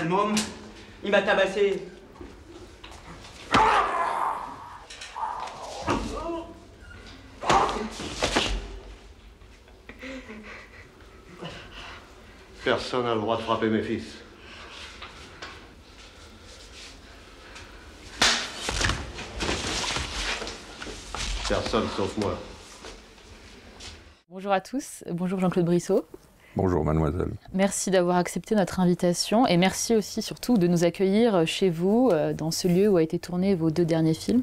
Un môme. Il m'a tabassé. Personne n'a le droit de frapper mes fils. Personne sauf moi. Bonjour à tous, bonjour Jean-Claude Brissot. Bonjour mademoiselle. Merci d'avoir accepté notre invitation et merci aussi surtout de nous accueillir euh, chez vous euh, dans ce lieu où ont été tourné vos deux derniers films.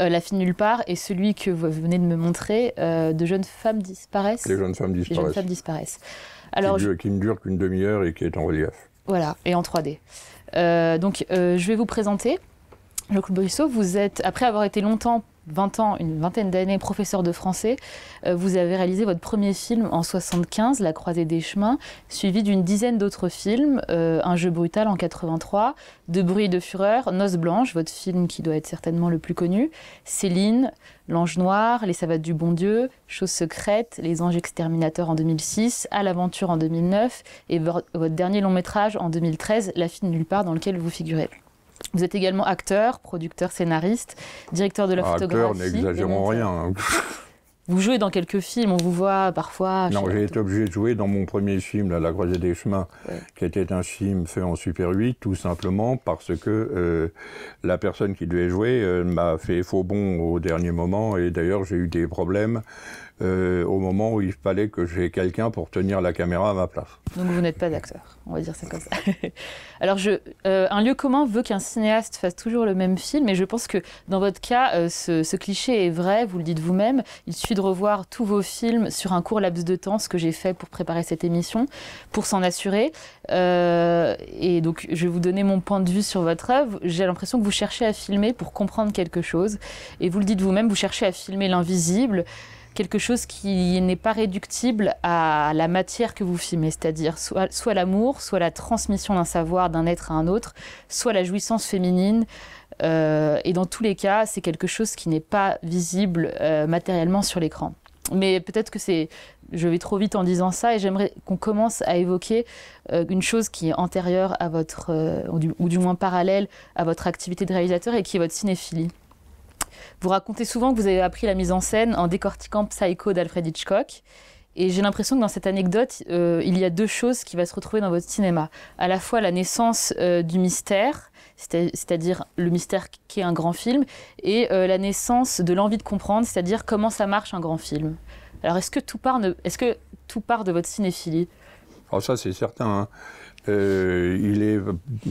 Euh, la fille nulle part et celui que vous venez de me montrer, de jeunes femmes disparaissent. Les jeunes femmes disparaissent. Alors, qui, ne dure qu'une demi-heure et qui est en relief. Voilà, et en 3D. donc je vais vous présenter. le club Brissot, vous êtes, après avoir été longtemps 20 ans, une vingtaine d'années, professeur de français, euh, vous avez réalisé votre premier film en 75, La croisée des chemins, suivi d'une dizaine d'autres films, euh, Un jeu brutal en 83, De bruit et de fureur, Noce blanche, votre film qui doit être certainement le plus connu, Céline, L'ange noir, Les savates du bon Dieu, Chose secrète, Les anges exterminateurs en 2006, À l'aventure en 2009 et votre dernier long métrage en 2013, La fille nulle part, dans lequel vous figurez. Vous êtes également acteur, producteur, scénariste, directeur de la ah, photographie. Acteur, n'exagérons rien. Hein. Vous jouez dans quelques films, on vous voit parfois. Non, j'ai été obligé de jouer dans mon premier film, La Croisée des Chemins, qui était un film fait en Super 8, tout simplement parce que euh, la personne qui devait jouer euh, m'a fait faux bon au dernier moment, et d'ailleurs j'ai eu des problèmes euh, au moment où il fallait que j'ai quelqu'un pour tenir la caméra à ma place. Donc vous n'êtes pas acteur, on va dire c'est comme ça. Alors euh, un lieu commun veut qu'un cinéaste fasse toujours le même film, et je pense que dans votre cas, euh, ce, ce, cliché est vrai, vous le dites vous-même. Il suffit de revoir tous vos films sur un court laps de temps, ce que j'ai fait pour préparer cette émission, pour s'en assurer. et donc je vais vous donner mon point de vue sur votre œuvre. J'ai l'impression que vous cherchez à filmer pour comprendre quelque chose, et vous le dites vous-même, vous cherchez à filmer l'invisible quelque chose qui n'est pas réductible à la matière que vous filmez, c'est-à-dire soit, l'amour, soit la transmission d'un savoir d'un être à un autre, soit la jouissance féminine. Euh, et dans tous les cas, c'est quelque chose qui n'est pas visible euh, matériellement sur l'écran. Mais peut-être que c'est, je vais trop vite en disant ça, et j'aimerais qu'on commence à évoquer euh, une chose qui est antérieure à votre, ou, du, moins parallèle à votre activité de réalisateur et qui est votre cinéphilie. Vous racontez souvent que vous avez appris la mise en scène en décortiquant Psycho d'Alfred Hitchcock. Et j'ai l'impression que dans cette anecdote, euh, il y a deux choses qui vont se retrouver dans votre cinéma. À la fois la naissance euh, du mystère, c'est-à-dire le mystère qu'est un grand film, et euh, la naissance de l'envie de comprendre, c'est-à-dire comment ça marche un grand film. Alors est-ce que tout part, est-ce que tout part de votre cinéphilie oh, ça c'est certain. Hein. il est,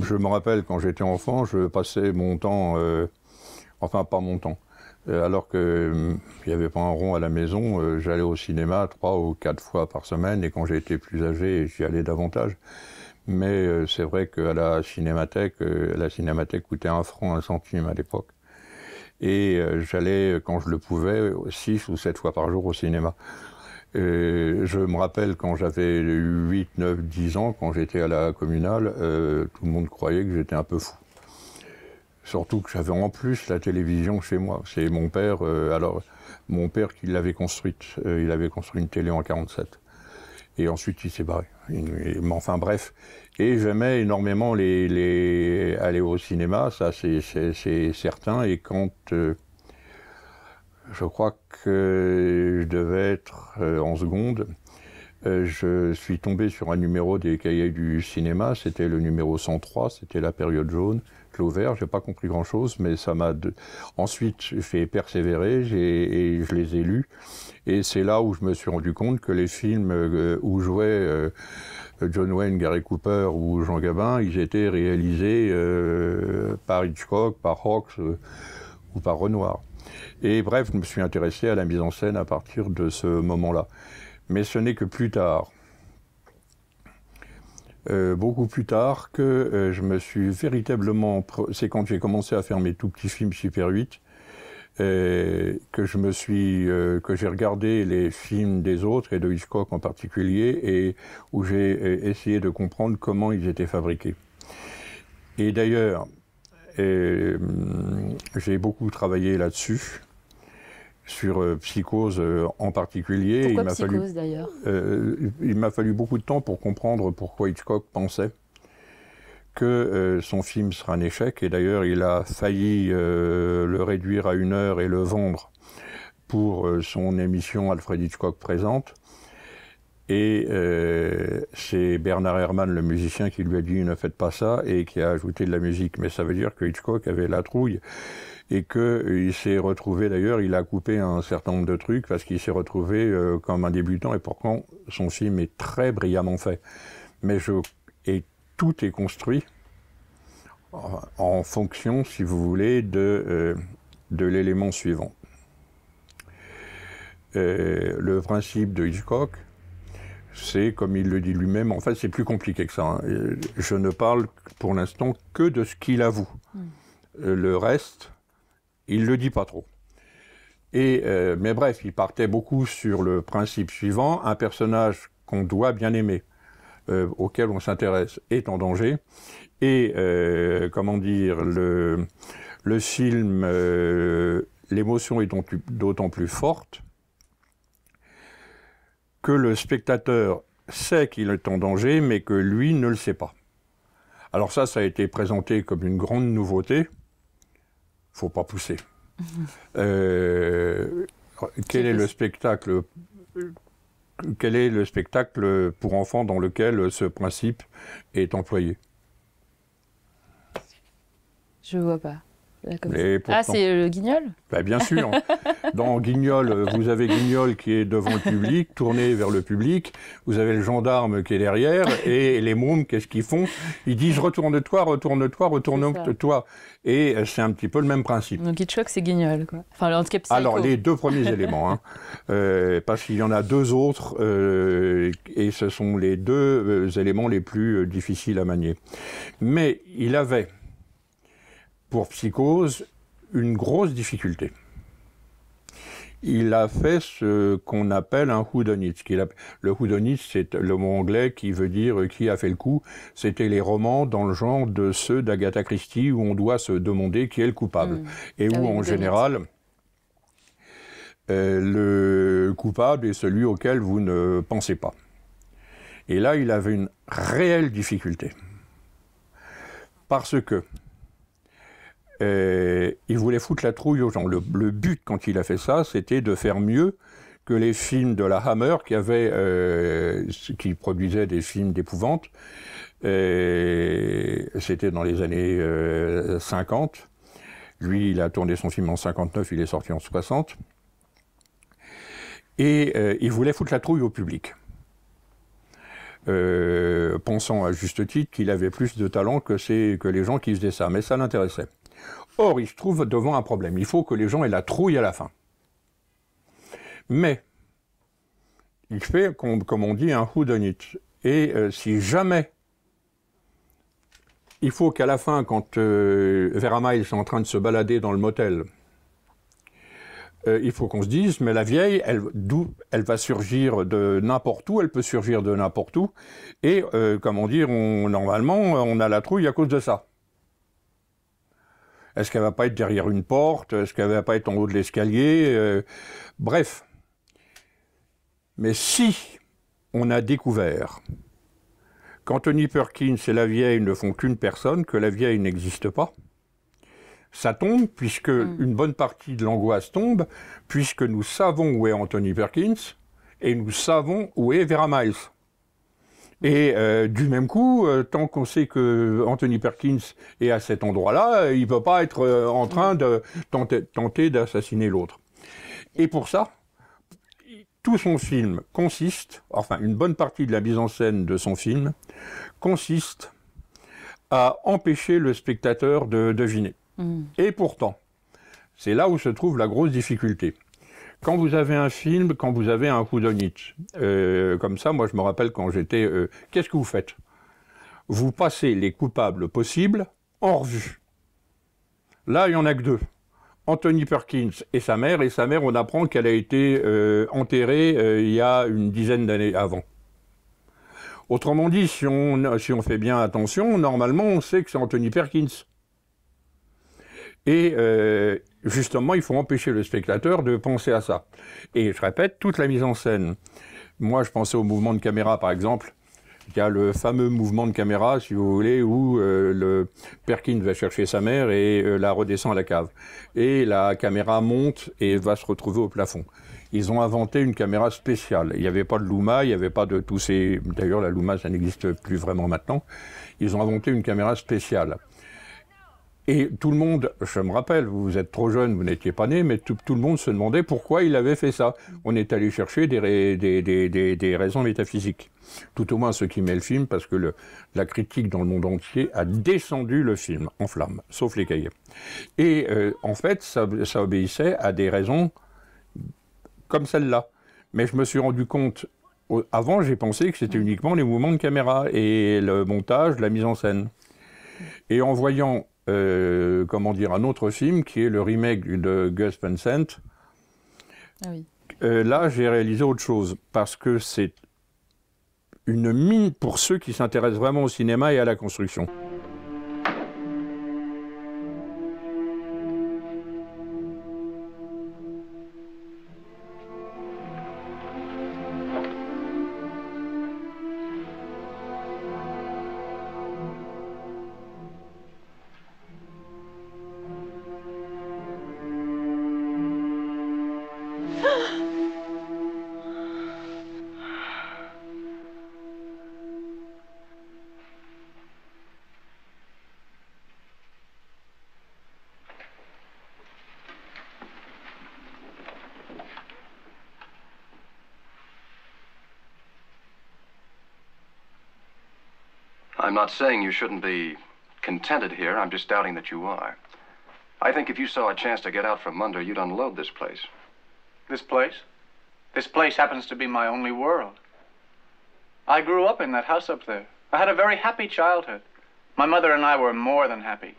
je me rappelle quand j'étais enfant, je passais mon temps, enfin pas mon temps, euh, alors qu'il euh, n'y avait pas un rond à la maison, euh, j'allais au cinéma trois ou quatre fois par semaine, et quand j'étais plus âgé, j'y allais davantage. Mais c'est vrai qu'à la cinémathèque, la cinémathèque coûtait un franc, un centime à l'époque. Et j'allais, quand je le pouvais, six ou sept fois par jour au cinéma. Et je me rappelle quand j'avais 8, 9, 10 ans, quand j'étais à la communale, tout le monde croyait que j'étais un peu fou. Surtout que j'avais en plus la télévision chez moi. C'est mon père, euh, alors mon père qui l'avait construite. Euh, il avait construit une télé en 47. Et ensuite il s'est barré. mais enfin bref. Et j'aimais énormément aller au cinéma, ça c'est certain. Et quand euh, je crois que je devais être en seconde, je suis tombé sur un numéro des cahiers du cinéma, c'était le numéro 103, c'était la période jaune j'ai pas compris grand chose, mais ça m'a ensuite fait persévérer, et je les ai lus, et c'est là où je me suis rendu compte que les films euh, où jouaient euh, John Wayne, Gary Cooper ou Jean Gabin, ils étaient réalisés euh, par Hitchcock, par Hawks ou par Renoir. Et bref, je me suis intéressé à la mise en scène à partir de ce moment-là. Mais ce n'est que plus tard, euh, beaucoup plus tard que euh, je me suis véritablement... C'est quand j'ai commencé à faire mes tout petits films Super 8 euh, que je me suis que j'ai regardé les films des autres et de Hitchcock en particulier et où j'ai essayé de comprendre comment ils étaient fabriqués. Et d'ailleurs, j'ai beaucoup travaillé là-dessus sur euh, Psychose euh, en particulier. il m'a Psychose d'ailleurs euh, Il m'a fallu beaucoup de temps pour comprendre pourquoi Hitchcock pensait que son film sera un échec. Et d'ailleurs, il a failli le réduire à une heure et le vendre pour son émission Alfred Hitchcock présente. Et c'est Bernard Herrmann, le musicien, qui lui a dit ne faites pas ça et qui a ajouté de la musique. Mais ça veut dire que Hitchcock avait la trouille et qu'il euh, s'est retrouvé d'ailleurs, il a coupé un certain nombre de trucs parce qu'il s'est retrouvé euh, comme un débutant et pourtant son film est très brillamment fait. Mais je, et tout est construit en, fonction, si vous voulez, de, euh, de l'élément suivant. le principe de Hitchcock, c'est comme il le dit lui-même, en fait c'est plus compliqué que ça. Hein. Je ne parle pour l'instant que de ce qu'il avoue. Hmm. Le reste, il le dit pas trop. Et, euh, mais bref, il partait beaucoup sur le principe suivant, un personnage qu'on doit bien aimer, euh, auquel on s'intéresse, est en danger. Et, euh, comment dire, le, le film, l'émotion est d'autant plus forte que le spectateur sait qu'il est en danger, mais que lui ne le sait pas. Alors ça, ça a été présenté comme une grande nouveauté, faut pas pousser. Euh, quel est le spectacle quel est le spectacle pour enfants dans lequel ce principe est employé Je vois pas ah, c'est le euh, Guignol bah, Bien sûr. Dans Guignol, euh, vous avez Guignol qui est devant le public, tourné vers le public. Vous avez le gendarme qui est derrière. Et les mômes, qu'est-ce qu'ils font Ils disent retourne-toi, retourne-toi, retourne-toi. Et euh, c'est un petit peu le même principe. Donc Hitchcock, c'est Guignol. Quoi. Alors, les deux premiers éléments. Hein. parce qu'il y en a deux autres. et ce sont les deux éléments les plus difficiles à manier. Mais il avait pour Psychose une grosse difficulté. Il a fait ce qu'on appelle un whodunit. Le whodunit, c'est le mot anglais qui veut dire qui a fait le coup. C'était les romans dans le genre de ceux d'Agatha Christie où on doit se demander qui est le coupable. Mm. Et où, ah en général, euh, le coupable est celui auquel vous ne pensez pas. Et là, il avait une réelle difficulté. Parce que, euh, il voulait foutre la trouille aux gens. Le, but, quand il a fait ça, c'était de faire mieux que les films de la Hammer qui euh, qui produisaient des films d'épouvante. Euh, c'était dans les années 50. Lui, il a tourné son film en 59, il est sorti en 60. Et il voulait foutre la trouille au public. pensant à juste titre qu'il avait plus de talent que, que les gens qui faisaient ça. Mais ça l'intéressait. Or, il se trouve devant un problème. Il faut que les gens aient la trouille à la fin. Mais, il fait, comme on dit, un it ?» Et euh, si jamais il faut qu'à la fin, quand euh, Vera est en train de se balader dans le motel, euh, il faut qu'on se dise, mais la vieille, elle, elle va surgir de n'importe où, elle peut surgir de n'importe où, et comme on dit, normalement, on a la trouille à cause de ça. Est-ce qu'elle va pas être derrière une porte Est-ce qu'elle va pas être en haut de l'escalier euh, Bref. Mais si on a découvert qu'Anthony Perkins et la vieille ne font qu'une personne, que la vieille n'existe pas, ça tombe, puisque hmm. une bonne partie de l'angoisse tombe, puisque nous savons où est Anthony Perkins et nous savons où est Vera Miles. Et euh, du même coup, euh, tant qu'on sait que Anthony Perkins est à cet endroit-là, il ne peut pas être euh, en mm. train de tenter, d'assassiner l'autre. Et pour ça, tout son film consiste, enfin une bonne partie de la mise en scène de son film, consiste à empêcher le spectateur de deviner. Mm. Et pourtant, c'est là où se trouve la grosse difficulté. Quand vous avez un film, quand vous avez un coup euh, de comme ça, moi je me rappelle quand j'étais... Euh, qu'est-ce que vous faites Vous passez les coupables possibles en revue. Là, il n'y en a que deux. Anthony Perkins et sa mère, et sa mère, on apprend qu'elle a été euh, enterrée il y a une dizaine d'années avant. Autrement dit, si on, fait bien attention, normalement, on sait que c'est Anthony Perkins. Et justement, il faut empêcher le spectateur de penser à ça. Et je répète, toute la mise en scène. Moi, je pensais au mouvement de caméra, par exemple. Il y a le fameux mouvement de caméra, si vous voulez, où euh, le perkin va chercher sa mère et euh, la redescend à la cave. Et la caméra monte et va se retrouver au plafond. Ils ont inventé une caméra spéciale. Il n'y avait pas de Luma, il n'y avait pas de tous ces... D'ailleurs, la Luma, ça n'existe plus vraiment maintenant. Ils ont inventé une caméra spéciale. Et tout le monde, je me rappelle, vous êtes trop jeune, vous n'étiez pas né, mais tout, le monde se demandait pourquoi il avait fait ça. On est allé chercher des, des, des, des raisons métaphysiques. Tout au moins ce qui met le film, parce que le, la critique dans le monde entier a descendu le film en flammes, sauf les cahiers. Et euh, en fait, ça, ça obéissait à des raisons comme celle-là. Mais je me suis rendu compte avant, j'ai pensé que c'était uniquement les mouvements de caméra et le montage, la mise en scène. Et en voyant euh, comment dire, un autre film qui est le remake de Gus Van ah euh, là, j'ai réalisé autre chose parce que c'est une mine pour ceux qui s'intéressent vraiment au cinéma et à la construction. not saying you shouldn't be contented here. I'm just doubting that you are. I think if you saw a chance to get out from under, you'd unload this place. This place? This place happens to be my only world. I grew up in that house up there. I had a very happy childhood. My mother and I were more than happy.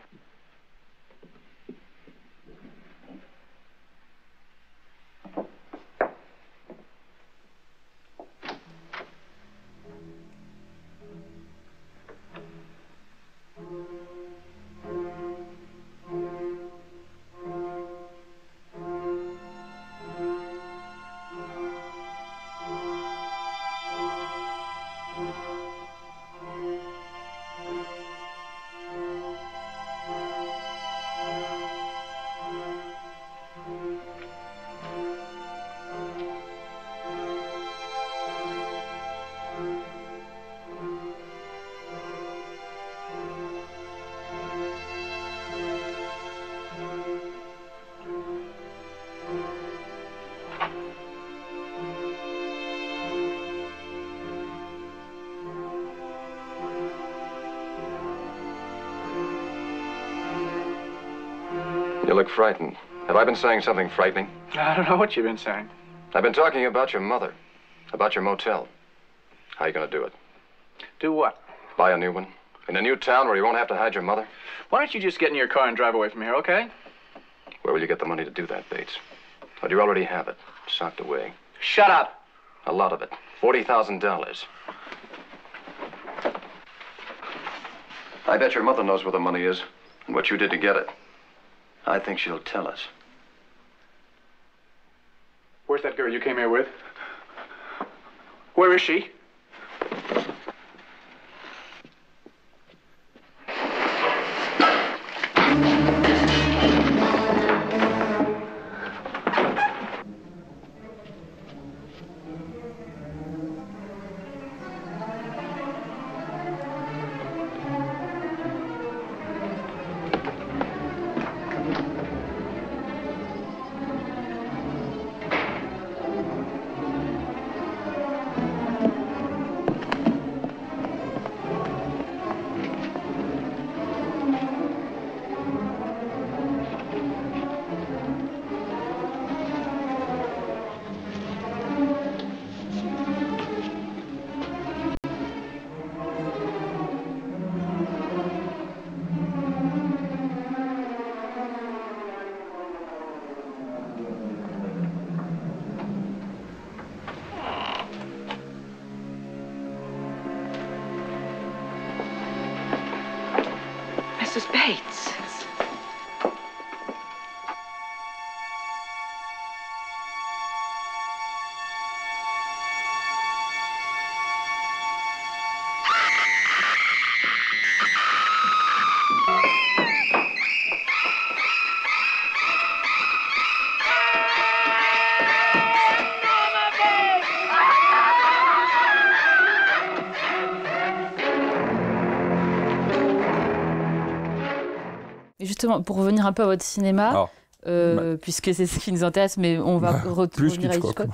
saying something frightening? I don't know what you've been saying. I've been talking about your mother, about your motel. How are you going to do it? Do what? Buy a new one. In a new town where you won't have to hide your mother? Why don't you just get in your car and drive away from here, okay? Where will you get the money to do that, Bates? Or oh, do you already have it? Socked away. Shut up! A lot of it. $40,000. I bet your mother knows where the money is and what you did to get it. I think she'll tell us. Where's that girl you came here with? Where is she? pour revenir un peu à votre cinéma, euh, bah. puisque c'est ce qui nous intéresse, mais on va bah, retourner à Hitchcock.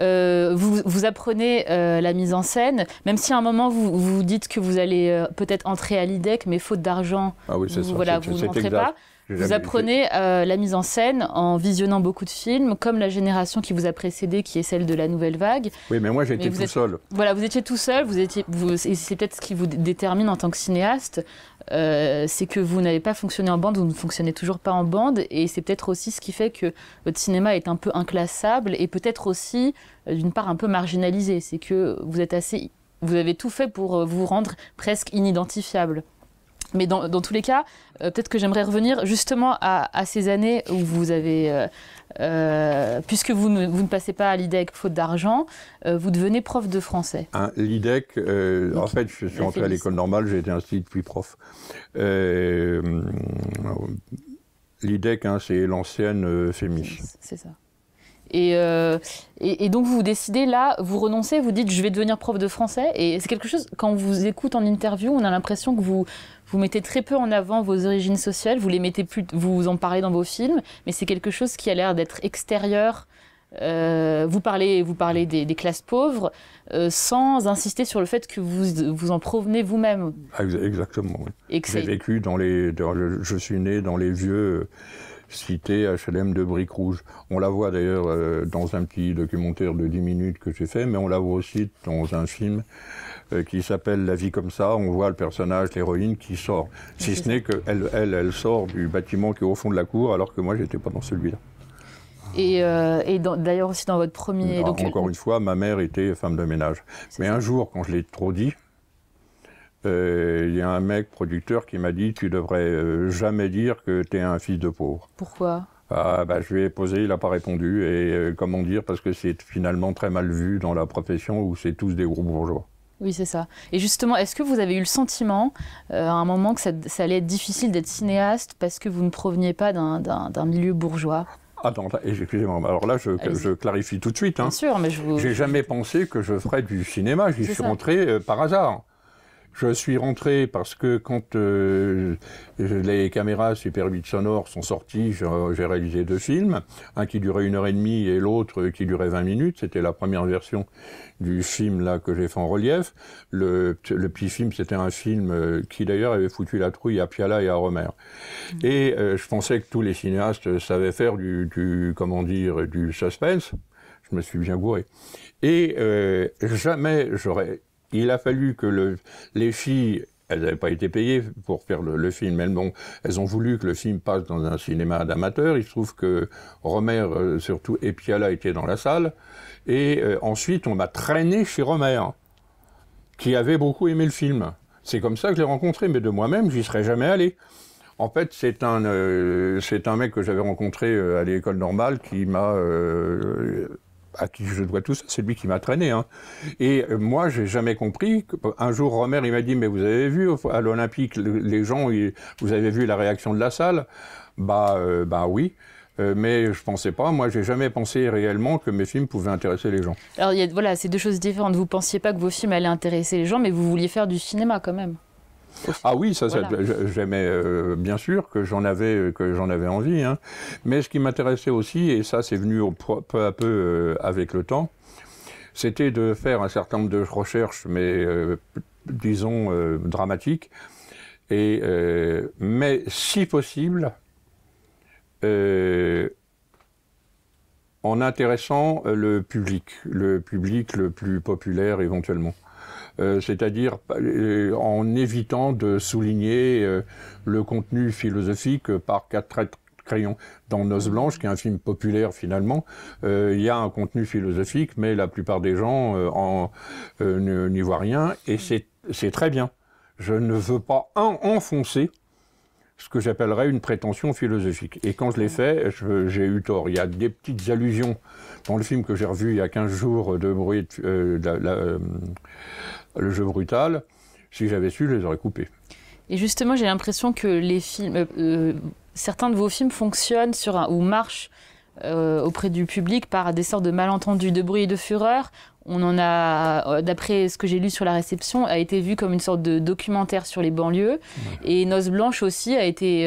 Euh, vous, vous, apprenez euh, la mise en scène, même si à un moment vous vous dites que vous allez peut-être entrer à l'IDEC, mais faute d'argent, ah vous, voilà, vous n'entrez pas. Vous apprenez euh, la mise en scène en visionnant beaucoup de films, comme la génération qui vous a précédé, qui est celle de la nouvelle vague. Oui, mais moi j'étais tout seul. Voilà, vous étiez tout seul. Vous étiez, c'est peut-être ce qui vous détermine en tant que cinéaste, euh, c'est que vous n'avez pas fonctionné en bande, vous ne fonctionnez toujours pas en bande, et c'est peut-être aussi ce qui fait que votre cinéma est un peu inclassable et peut-être aussi euh, d'une part un peu marginalisé. C'est que vous êtes assez, vous avez tout fait pour vous rendre presque inidentifiable. Mais dans, tous les cas, euh, peut-être que j'aimerais revenir justement à, ces années où vous avez, euh, euh, puisque vous ne, passez pas à l'IDEC faute d'argent, vous devenez prof de français. Hein, L'IDEC, en fait, je suis entré à l'école normale, j'ai été ainsi depuis prof. L'IDEC, hein, c'est l'ancienne FEMIS. C'est ça. Et, et, et, donc vous décidez là, vous renoncez, vous dites je vais devenir prof de français. Et c'est quelque chose, quand on vous écoute en interview, on a l'impression que vous, vous mettez très peu en avant vos origines sociales, vous les mettez plus, vous en parlez dans vos films, mais c'est quelque chose qui a l'air d'être extérieur. Euh, vous parlez, vous parlez des, classes pauvres euh, sans insister sur le fait que vous vous en provenez vous-même. Ah, exactement. Oui. J'ai vécu dans les, je suis né dans les vieux euh, cités HLM de Briques Rouges. On la voit d'ailleurs dans un petit documentaire de 10 minutes que j'ai fait, mais on la voit aussi dans un film euh, qui s'appelle La vie comme ça. On voit le personnage, l'héroïne qui sort. Si ce n'est qu'elle, elle, elle sort du bâtiment qui est au fond de la cour, alors que moi, n'étais pas dans celui-là. Et, euh, d'ailleurs aussi dans votre premier. encore euh, une fois, ma mère était femme de ménage. Mais un jour, quand je l'ai trop dit, il y a un mec producteur qui m'a dit Tu devrais jamais dire que tu es un fils de pauvre. Pourquoi ah, bah, je lui ai posé, il n'a pas répondu. Et comment dire, parce que c'est finalement très mal vu dans la profession où c'est tous des gros bourgeois. Oui, c'est ça. Et justement, est-ce que vous avez eu le sentiment euh, à un moment que ça, allait être difficile d'être cinéaste parce que vous ne proveniez pas d'un milieu bourgeois ah non, ben, excusez-moi. Alors là, je, clarifie tout de suite. Hein. Bien sûr, mais je vous. J'ai jamais pensé que je ferais du cinéma. J'y suis rentré euh, par hasard. Je suis rentré parce que quand euh, les caméras Super 8 sonores sont sorties, j'ai réalisé deux films, un qui durait une heure et demie et l'autre qui durait 20 minutes. C'était la première version du film là que j'ai fait en relief. Le, petit film, c'était un film euh, qui d'ailleurs avait foutu la trouille à Piala et à Romer. Mmh. Et euh, je pensais que tous les cinéastes savaient faire du, du comment dire, du suspense. Je me suis bien gouré. Et jamais j'aurais il a fallu que les filles elles n'avaient pas été payées pour faire le, film. Elles ont, voulu que le film passe dans un cinéma d'amateurs. Il se trouve que Romère, euh, surtout, et était dans la salle. Et euh, ensuite, on m'a traîné chez Romère, qui avait beaucoup aimé le film. C'est comme ça que je l'ai rencontré, mais de moi-même, j'y serais jamais allé. En fait, c'est un, euh, c'est un mec que j'avais rencontré à l'école normale qui m'a à qui je dois tout ça, c'est lui qui m'a traîné. Hein. Et euh, moi, j'ai jamais compris. Euh, un jour, Romer, il m'a dit, mais vous avez vu euh, à l'Olympique, les gens, vous avez vu la réaction de la salle Bah, bah oui. mais je ne pensais pas, moi j'ai jamais pensé réellement que mes films pouvaient intéresser les gens. Alors y voilà, c'est deux choses différentes. Vous ne pensiez pas que vos films allaient intéresser les gens, mais vous vouliez faire du cinéma quand même. Ah oui, ça, j'aimais euh, bien sûr que j'en avais euh, avais envie. Hein. Mais ce qui m'intéressait aussi, et ça c'est venu peu à peu euh, avec le temps, c'était de faire un certain nombre de recherches, mais disons dramatiques, et mais si possible. en intéressant le public, le public le plus populaire éventuellement. Euh, c'est-à-dire euh, en évitant de souligner euh, le contenu philosophique par quatre crayons dans Nos mmh. Blanche, qui est un film populaire finalement. il y a un contenu philosophique, mais la plupart des gens n'y voient rien, et c'est très bien. Je ne veux pas enfoncer ce que j'appellerais une prétention philosophique. Et quand je l'ai mmh. fait, j'ai eu tort. Il y a des petites allusions dans le film que j'ai revu il y a 15 jours de bruit le jeu brutal, si j'avais su, je les aurais coupés. Et justement, j'ai l'impression que les films, euh, euh, certains de vos films fonctionnent sur un, ou marchent euh, auprès du public par des sortes de malentendus, de bruit et de fureur. On en a, d'après ce que j'ai lu sur la réception, a été vu comme une sorte de documentaire sur les banlieues. Et Noce Blanche aussi a été,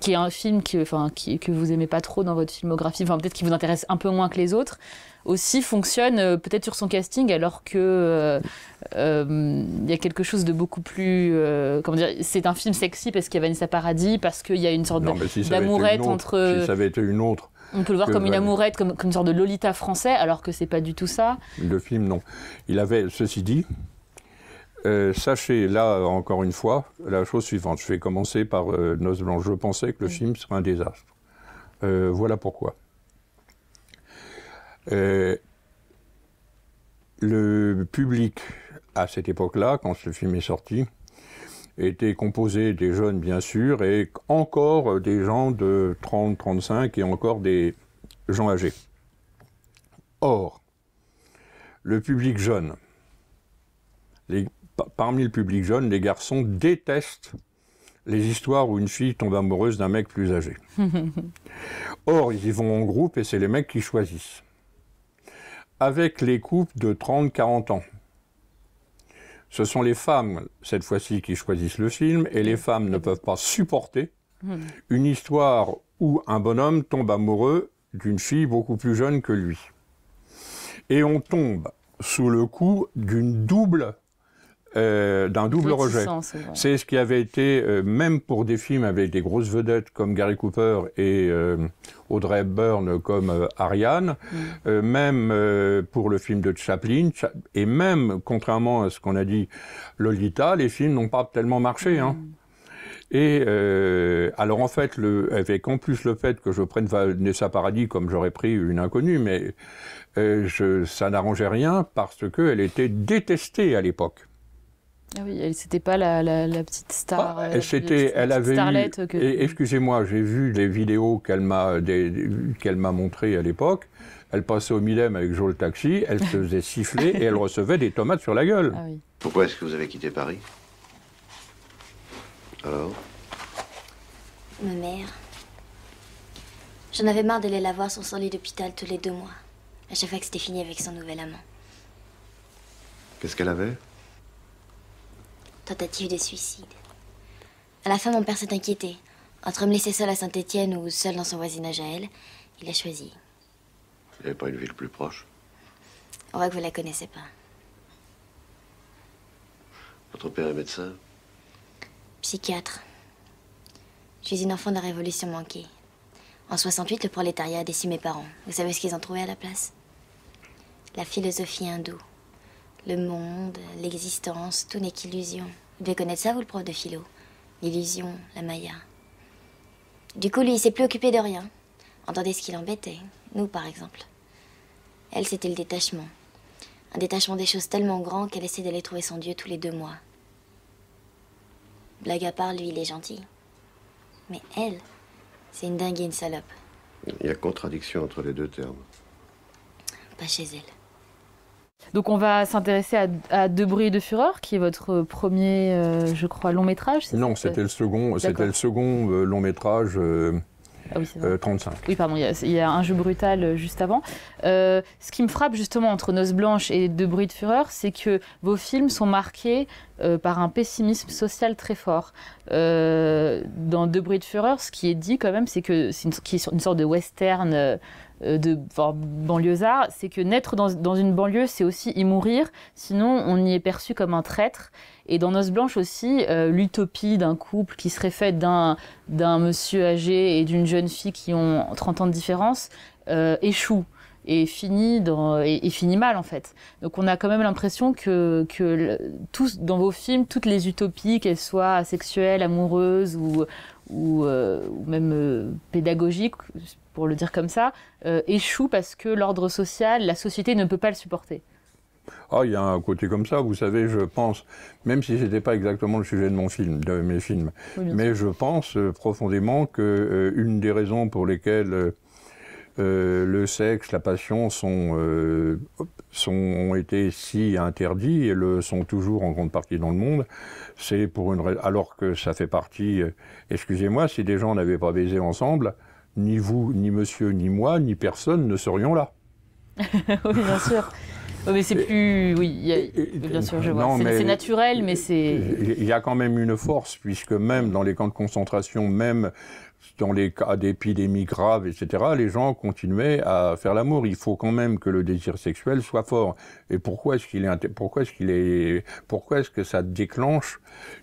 qui est un film qui, enfin, que vous aimez pas trop dans votre filmographie, enfin peut-être qui vous intéresse un peu moins que les autres aussi fonctionne euh, peut-être sur son casting, alors que euh, euh, il y a quelque chose de beaucoup plus. comment dire C'est un film sexy parce qu'il y a Vanessa Paradis, parce qu'il y a une sorte d'amourette Non, entre. Si ça avait été une autre. On peut le voir comme une amourette, comme, comme, une sorte de Lolita français, alors que c'est pas du tout ça. Le film, non. Il avait, ceci dit, sachez là, encore une fois, la chose suivante. Je vais commencer par euh, Blanche. Je pensais que le film serait un désastre. voilà pourquoi. Euh, le public à cette époque-là, quand ce film est sorti, était composé des jeunes bien sûr et encore des gens de 30, 35 et encore des gens âgés. Or, le public jeune, parmi le public jeune, les garçons détestent les histoires où une fille tombe amoureuse d'un mec plus âgé. Or, ils y vont en groupe et c'est les mecs qui choisissent avec les couples de 30-40 ans. Ce sont les femmes, cette fois-ci, qui choisissent le film, et les femmes ne peuvent pas supporter hmm. une histoire où un bonhomme tombe amoureux d'une fille beaucoup plus jeune que lui. Et on tombe sous le coup d'une double euh, d'un double rejet. C'est ce qui avait été, euh, même pour des films avec des grosses vedettes comme Gary Cooper et euh, Audrey Hepburn comme Ariane, mm. même pour le film de Chaplin, et même, contrairement à ce qu'on a dit, Lolita, les films n'ont pas tellement marché. Mm. Hein. Et alors en fait, le, avec en plus le fait que je prenne Vanessa Paradis comme j'aurais pris une inconnue, mais je, ça n'arrangeait rien parce qu'elle était détestée à l'époque. Ah oui, elle c'était pas la, petite star. elle avait Excusez-moi, j'ai vu les vidéos qu'elle m'a qu'elle montrées à l'époque. Elle passait au millem avec Joe le taxi, elle se faisait siffler et elle recevait des tomates sur la gueule. Ah Pourquoi est-ce que vous avez quitté Paris Alors Ma mère. J'en avais marre d'aller la voir sur son lit d'hôpital tous les deux mois. À chaque fois que c'était fini avec son nouvel amant. Qu'est-ce qu'elle avait tentative de suicide. À la fin, mon père s'est inquiété. Entre me laisser seule à Saint-Étienne ou seule dans son voisinage à elle, il a choisi. Il n'y avait pas une ville plus proche On voit que vous la connaissez pas. Votre père est médecin Psychiatre. Je suis une enfant de la révolution manquée. En 68, le prolétariat a déçu mes parents. Vous savez ce qu'ils ont trouvé à la place La philosophie hindoue. Le monde, l'existence, tout n'est qu'illusion. Vous devez connaître ça, vous, le prof de philo. L'illusion, la Maya. Du coup, lui, il s'est plus occupé de rien. Entendez ce qui l'embêtait. Nous, par exemple. Elle, c'était le détachement. Un détachement des choses tellement grand qu'elle essaie d'aller trouver son Dieu tous les deux mois. Blague à part, lui, il est gentil. Mais elle, c'est une dingue et une salope. Il y a contradiction entre les deux termes. Pas chez elle. Donc on va s'intéresser à, à, De bruit de fureur, qui est votre premier, euh, je crois, long métrage. Non, c'était le second, c'était le second euh, long métrage. 35. Euh, ah oui, pardon, il y, a un jeu brutal juste avant. ce qui me frappe justement entre Nos blanche » et De bruit de fureur, c'est que vos films sont marqués par un pessimisme social très fort. dans De bruit de fureur, ce qui est dit quand même, c'est que c'est une, sorte de western euh, de enfin, banlieusard, c'est que naître dans, une banlieue, c'est aussi y mourir, sinon on y est perçu comme un traître. Et dans Noce Blanche aussi, euh, l'utopie d'un couple qui serait faite d'un, monsieur âgé et d'une jeune fille qui ont 30 ans de différence euh, échoue et finit, et, finit mal en fait. Donc on a quand même l'impression que, tous, dans vos films, toutes les utopies, qu'elles soient sexuelles, amoureuses ou, ou même pédagogiques, pour le dire comme ça, euh, échoue parce que l'ordre social, la société ne peut pas le supporter Ah, il y a un côté comme ça, vous savez, je pense, même si ce n'était pas exactement le sujet de mon film, de mes films, mais je pense euh, profondément que euh, une des raisons pour lesquelles le sexe, la passion sont, sont, ont été si interdits et le sont toujours en grande partie dans le monde. C'est pour une alors que ça fait partie. Excusez-moi, si des gens n'avaient pas baisé ensemble, ni vous, ni monsieur, ni moi, ni personne ne serions là. oui, bien sûr. mais c'est plus. Oui, bien sûr, je vois. C'est naturel, mais c'est. Il y a quand même une force, puisque même dans les camps de concentration, même dans les cas d'épidémie graves, etc., les gens continuaient à faire l'amour. Il faut quand même que le désir sexuel soit fort. Et pourquoi est-ce qu'il est, pourquoi est-ce qu'il est, pourquoi est-ce que ça déclenche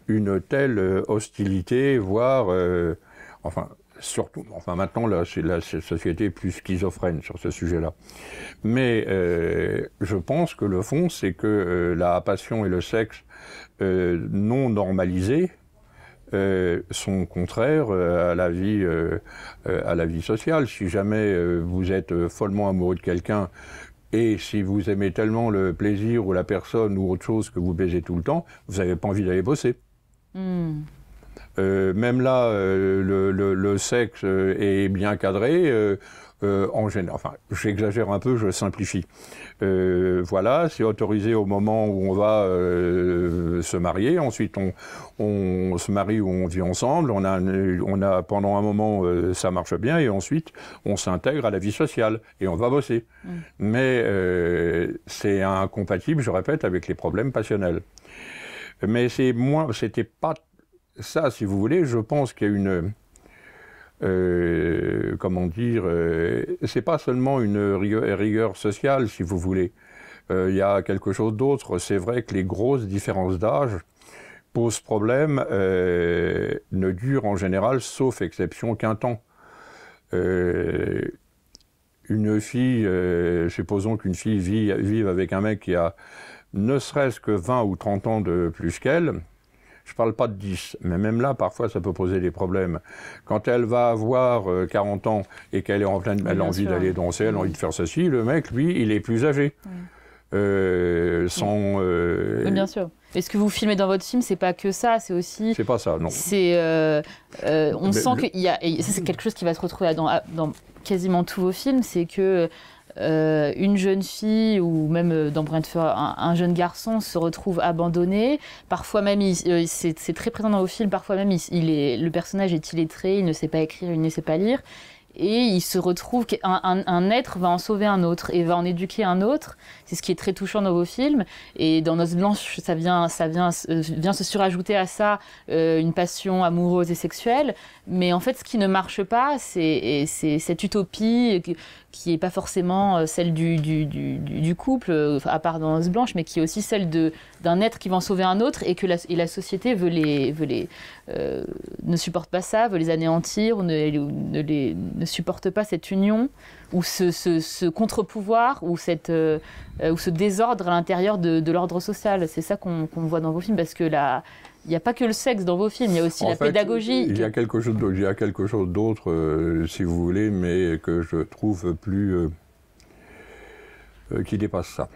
une telle euh, hostilité, voire, euh, enfin, surtout, enfin maintenant la, la société est plus schizophrène sur ce sujet-là. Mais euh, je pense que le fond, c'est que euh, la passion et le sexe euh, non normalisés sont contraires à la vie à la vie sociale. Si jamais vous êtes follement amoureux de quelqu'un et si vous aimez tellement le plaisir ou la personne ou autre chose que vous baisez tout le temps, vous n'avez pas envie d'aller bosser. Hmm. Euh, même là, euh, le, sexe euh, est bien cadré. en général, enfin, j'exagère un peu, je simplifie. voilà, c'est autorisé au moment où on va se marier. Ensuite, on, se marie ou on vit ensemble. On a, on a pendant un moment, ça marche bien, et ensuite, on s'intègre à la vie sociale et on va bosser. Mmh. Mais c'est incompatible, je répète, avec les problèmes passionnels mais c'est moins, c'était pas ça, si vous voulez, je pense qu'il y a une. Euh, comment dire euh, C'est pas seulement une rigueur, sociale, si vous voulez. Euh, il y a quelque chose d'autre. C'est vrai que les grosses différences d'âge posent problème, ne durent en général, sauf exception, qu'un temps une fille, supposons qu'une fille vive avec un mec qui a ne serait-ce que 20 ou 30 ans de plus qu'elle, je ne parle pas de 10, mais même là, parfois, ça peut poser des problèmes. Quand elle va avoir 40 euh, ans et qu'elle est en pleine, elle a envie d'aller danser, elle a envie de faire ceci, le mec, lui, il est plus âgé. Euh, sans. Euh, bien sûr. Et ce que vous filmez dans votre film, c'est pas que ça, c'est aussi. C'est pas ça, non. C'est. on sent que qu'il y a. c'est quelque chose qui va se retrouver dans, dans quasiment tous vos films, c'est que euh, une jeune fille ou même euh, un, un jeune garçon se retrouve abandonné. Parfois même, euh, c'est très présent dans vos films, parfois même le personnage est illettré, il ne sait pas écrire, il ne sait pas lire et il se retrouve qu'un un, être va en sauver un autre et va en éduquer un autre. C'est ce qui est très touchant dans vos films. Et dans Nos Blanches ça vient, ça vient, euh, vient se surajouter à ça euh, une passion amoureuse et sexuelle. Mais en fait, ce qui ne marche pas, c'est cette utopie qui n'est pas forcément euh, celle du, couple, à part dans Nos Blanches mais qui est aussi celle d'un être qui va en sauver un autre et que la, société veut ne supporte pas ça, veut les anéantir, ne les ne supporte pas cette union ou ce, ce, contre-pouvoir ou, euh, euh, ou ce désordre à l'intérieur de, l'ordre social. C'est ça qu'on voit dans vos films parce que il n'y a pas que le sexe dans vos films, il y a aussi la pédagogie. Il y a quelque chose d'autre, euh, si vous voulez, mais que je trouve plus qui dépasse ça.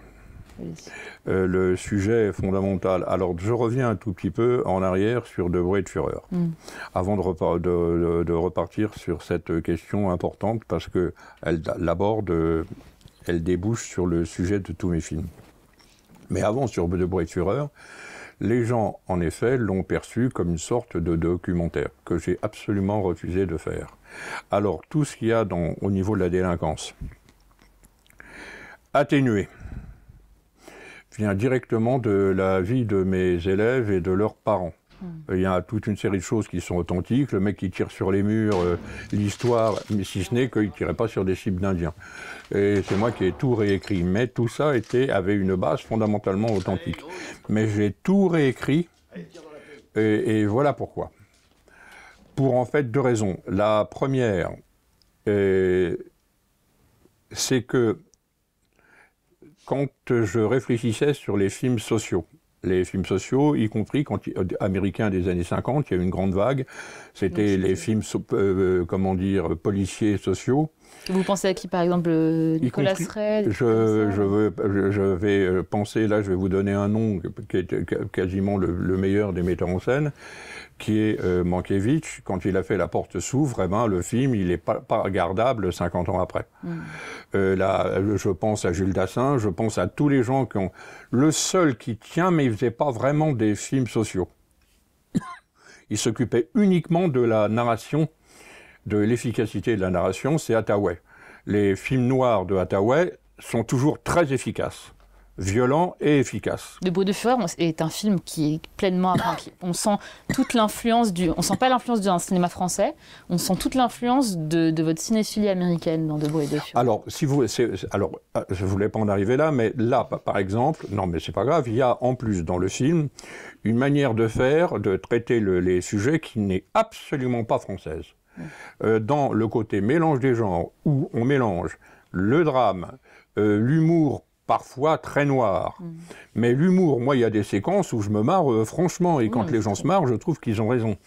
Euh, le sujet est fondamental. Alors, je reviens un tout petit peu en arrière sur de de Führer, mm. avant de, repartir sur cette question importante, parce qu'elle l'aborde, euh, elle débouche sur le sujet de tous mes films. Mais avant, sur Debré de Führer, les gens, en effet, l'ont perçu comme une sorte de documentaire que j'ai absolument refusé de faire. Alors, tout ce qu'il y a au niveau de la délinquance, atténué vient directement de la vie de mes élèves et de leurs parents. Hmm. Il y a toute une série de choses qui sont authentiques. Le mec qui tire sur les murs, euh, l'histoire, mais si ce n'est qu'il ne tirait pas sur des cibles d'Indiens. Et c'est moi qui ai tout réécrit. Mais tout ça était, avait une base fondamentalement authentique. Mais j'ai tout réécrit, et, voilà pourquoi. Pour en fait deux raisons. La première, euh, c'est que quand je réfléchissais sur les films sociaux. Les films sociaux, y compris quand, américains des années 50, il y a eu une grande vague. C'était les films, euh, euh, comment dire, policiers sociaux. Vous pensez à qui, par exemple, euh, Nicolas je, vais penser, là, je vais vous donner un nom qui est quasiment le, le meilleur des metteurs en scène qui est euh, Mankiewicz, quand il a fait La porte s'ouvre, vraiment eh le film, il n'est pas, regardable 50 ans après. Hmm. Euh, là, je pense à Jules Dassin, je pense à tous les gens qui ont... Le seul qui tient, mais il faisait pas vraiment des films sociaux. il s'occupait uniquement de la narration, de l'efficacité de la narration, c'est Attaway. Les films noirs de Attaway sont toujours très efficaces violent et efficace. Le Beau de Fureur est un film qui est pleinement. on sent toute l'influence du. On sent pas l'influence d'un cinéma français. On sent toute l'influence de, de, votre cinéphilie américaine dans De Beau et de Fureur. Alors, si vous, alors, ah, je voulais pas en arriver là, mais là, par exemple, non, mais c'est pas grave. Il y a en plus dans le film une manière de faire, de traiter les sujets qui n'est absolument pas française. Euh, dans le côté mélange des genres, où on mélange le drame, euh, l'humour parfois très noir. Mm. Mais l'humour, moi, il y a des séquences où je me marre euh, franchement, et mm, quand les gens se marrent, je trouve qu'ils ont raison.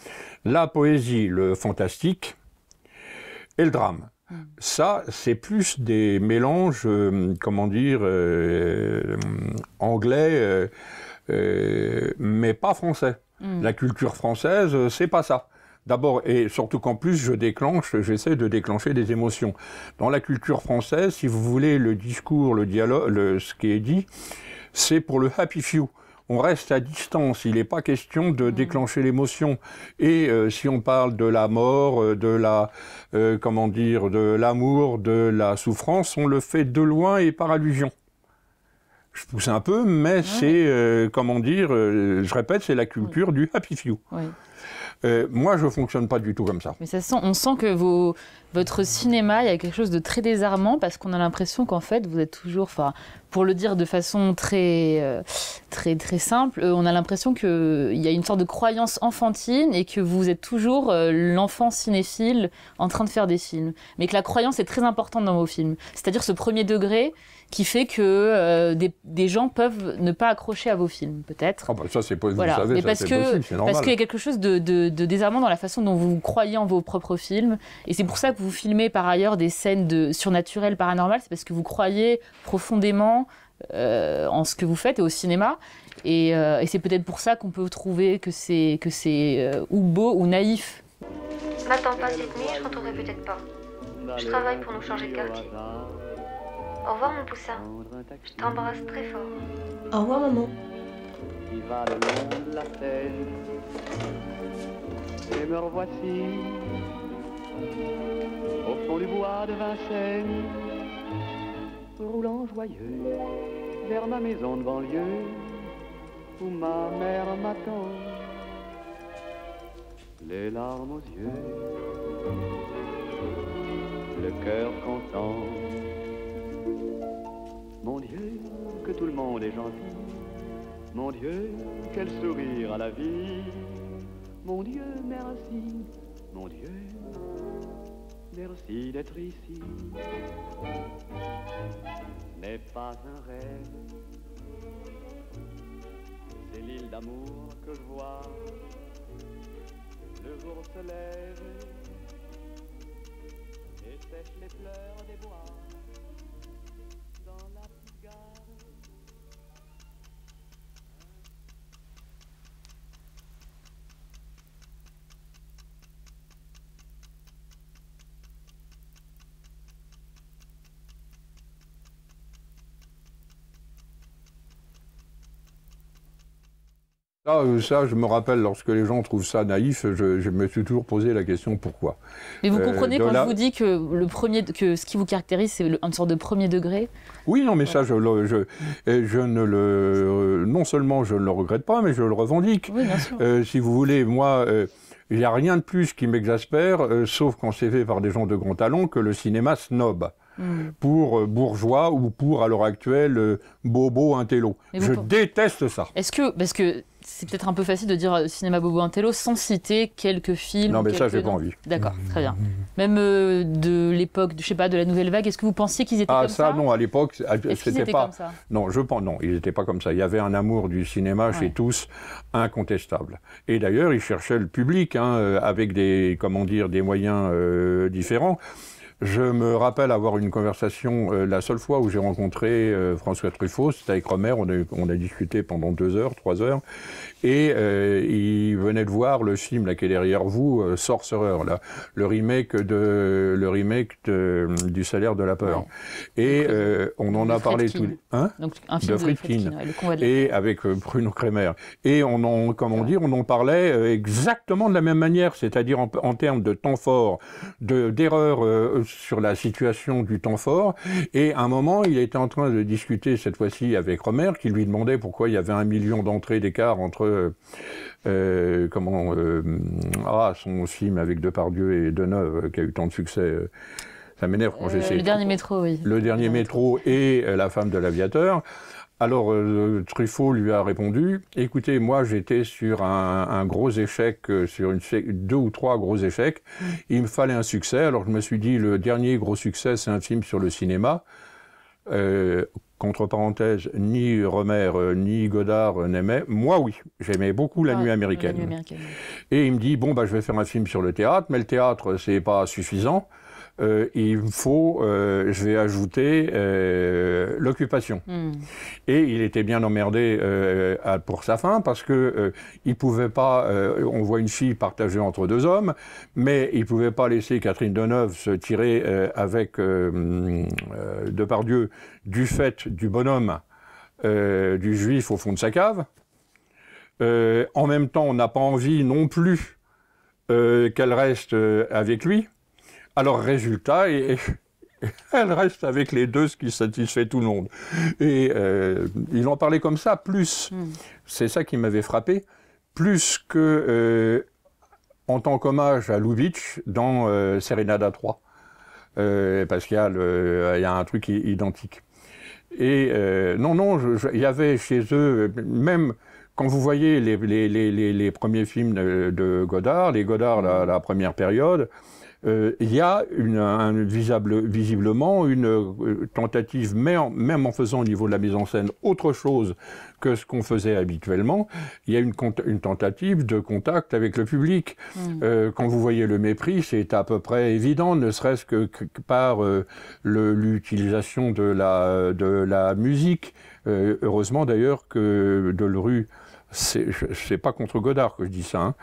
La poésie, le fantastique et le drame. Mm. Ça, c'est plus des mélanges, euh, comment dire, euh, anglais, mais pas français. La culture française, c'est pas ça. D'abord, et surtout qu'en plus, je déclenche, j'essaie de déclencher des émotions. Dans la culture française, si vous voulez, le discours, le dialogue, ce qui est dit, c'est pour le happy few on reste à distance. Il n'est pas question de mm. déclencher l'émotion. Et euh, si on parle de la mort, euh, de la euh, comment dire, de l'amour, de la souffrance, on le fait de loin et par allusion. Je pousse un peu, mais ah c'est comment dire, je répète, c'est la culture du happy few. Oui. Euh, moi, je ne fonctionne pas du tout comme ça. Mais on sent que votre cinéma, il y a quelque chose de très désarmant parce qu'on a l'impression qu'en fait, vous êtes toujours, pour le dire de façon très, euh, très, très simple, euh, on a l'impression qu'il y a une sorte de croyance enfantine et que vous êtes toujours l'enfant cinéphile en train de faire des films. Mais que la croyance est très importante dans vos films. C'est-à-dire ce premier degré qui fait que euh, des, gens peuvent ne pas accrocher à vos films, peut-être. Ah bah, ça, c'est pas parce Parce qu'il y a quelque chose de, désarmant dans la façon dont vous croyez en vos propres films. Et c'est pour ça que vous filmez par ailleurs des scènes de surnaturelles, paranormales, c'est parce que vous croyez profondément euh, en ce que vous faites et au cinéma. Euh, et, c'est peut-être pour ça qu'on peut trouver que c'est, ou beau ou naïf. M'attends pas cette nuit, je rentrerai peut-être pas. Je travaille pour nous changer de quartier. Au revoir mon poussin. Je t'embrasse très fort. Au revoir maman. Qui va le long de la scène. Et me revoici au fond du bois de Vincennes, roulant joyeux vers ma maison de banlieue où ma mère m'attend, les larmes aux yeux, le cœur content. Mon Dieu, que tout le monde est gentil. Mon Dieu, quel sourire à la vie. Mon Dieu, merci. Mon Dieu, merci d'être ici. N'est pas un rêve. C'est l'île d'amour que je vois. Le jour se lève et sèche les fleurs des bois. God Ah, euh, ça, je me rappelle, lorsque les gens trouvent ça naïf, je, me suis toujours posé la question pourquoi. Mais vous euh, comprenez quand je vous dis que, le premier, que ce qui vous caractérise, c'est une sorte de premier degré Oui, non, mais ça, je, ne le. Euh, non seulement je ne le regrette pas, mais je le revendique. si vous voulez, moi. il n'y a rien de plus qui m'exaspère, sauf quand c'est fait par des gens de grand talent, que le cinéma snob. Hmm. Pour bourgeois ou pour, à l'heure actuelle, bobo intello. Je déteste ça. Est-ce que, parce que c'est peut-être un peu facile de dire euh, cinéma Bobo Intello sans citer quelques films. Non, mais ça, j'ai pas envie. D'accord, mmh. très bien. Même euh, de l'époque, je sais pas, de la Nouvelle Vague, est-ce que vous pensiez qu'ils étaient ah, comme ça Ah, ça, non, à l'époque, ah, c'était pas. Comme ça non, je pense, non, ils n'étaient pas comme ça. Il y avait un amour du cinéma chez tous incontestable. Et d'ailleurs, ils cherchaient le public, hein, euh, avec des, comment dire, des moyens différents. Je me rappelle avoir une conversation, euh, la seule fois où j'ai rencontré euh, François Truffaut, c'était avec Romère, on a, on a discuté pendant deux heures, trois heures, et euh, il venait de voir le film qui est derrière vous, euh, Sorcerer, là, le remake, de, le remake euh, du salaire de la peur. Et euh, on en a parlé tout. Hein de Friedkin. et avec Bruno Kremer. Et on en, comme on on en parlait exactement de la même manière, c'est-à-dire en, termes de temps fort, d'erreur sur la situation du temps fort. Et à un moment, il était en train de discuter cette fois-ci avec Romer, qui lui demandait pourquoi il y avait un million d'entrées d'écart entre euh, euh, comment euh, ah son film avec Depardieu et Deneuve qui a eu tant de succès. ça m'énerve quand j'essaie. Le dernier métro, oui. Le dernier métro et La femme de l'aviateur. Alors Truffaut lui a répondu "Écoutez, moi j'étais sur un, gros échec, sur une, deux ou trois gros échecs. Il me fallait un succès. Alors je me suis dit le dernier gros succès, c'est un film sur le cinéma contre parenthèse, ni Romère, euh, ni Godard euh, n'aimaient. Moi, oui, j'aimais beaucoup la, ah, nuit américaine. Et il me dit, bon, bah, je vais faire un film sur le théâtre, mais le théâtre, c'est pas suffisant. Euh, il faut, euh, je vais ajouter euh, l'occupation. Hmm. Et il était bien emmerdé pour sa fin parce qu'il il pouvait pas. on voit une fille partagée entre deux hommes, mais il pouvait pas laisser Catherine Deneuve se tirer avec De Dieu du fait du bonhomme du juif au fond de sa cave. en même temps, on n'a pas envie non plus qu'elle reste avec lui. Alors résultat, et, elle reste avec les deux, ce qui satisfait tout le monde. Et euh, ils ont en parlait comme ça, plus, hmm. c'est ça qui m'avait frappé, plus que euh, en tant qu'hommage à Lubitsch dans euh, Serenada 3. Euh, parce qu'il y, a y a un truc identique. Et non, non, il y avait chez eux, même quand vous voyez les, les, les, les premiers films de, Godard, les Godard, la première période, euh, il y a une, visiblement une euh, tentative, même, en faisant au niveau de la mise en scène autre chose que ce qu'on faisait habituellement, il y a une, tentative de contact avec le public. Mm. Euh, quand vous voyez le mépris, c'est à peu près évident, ne serait-ce que, par l'utilisation de la, musique. heureusement d'ailleurs que Delru c'est pas contre Godard que je dis ça, hein,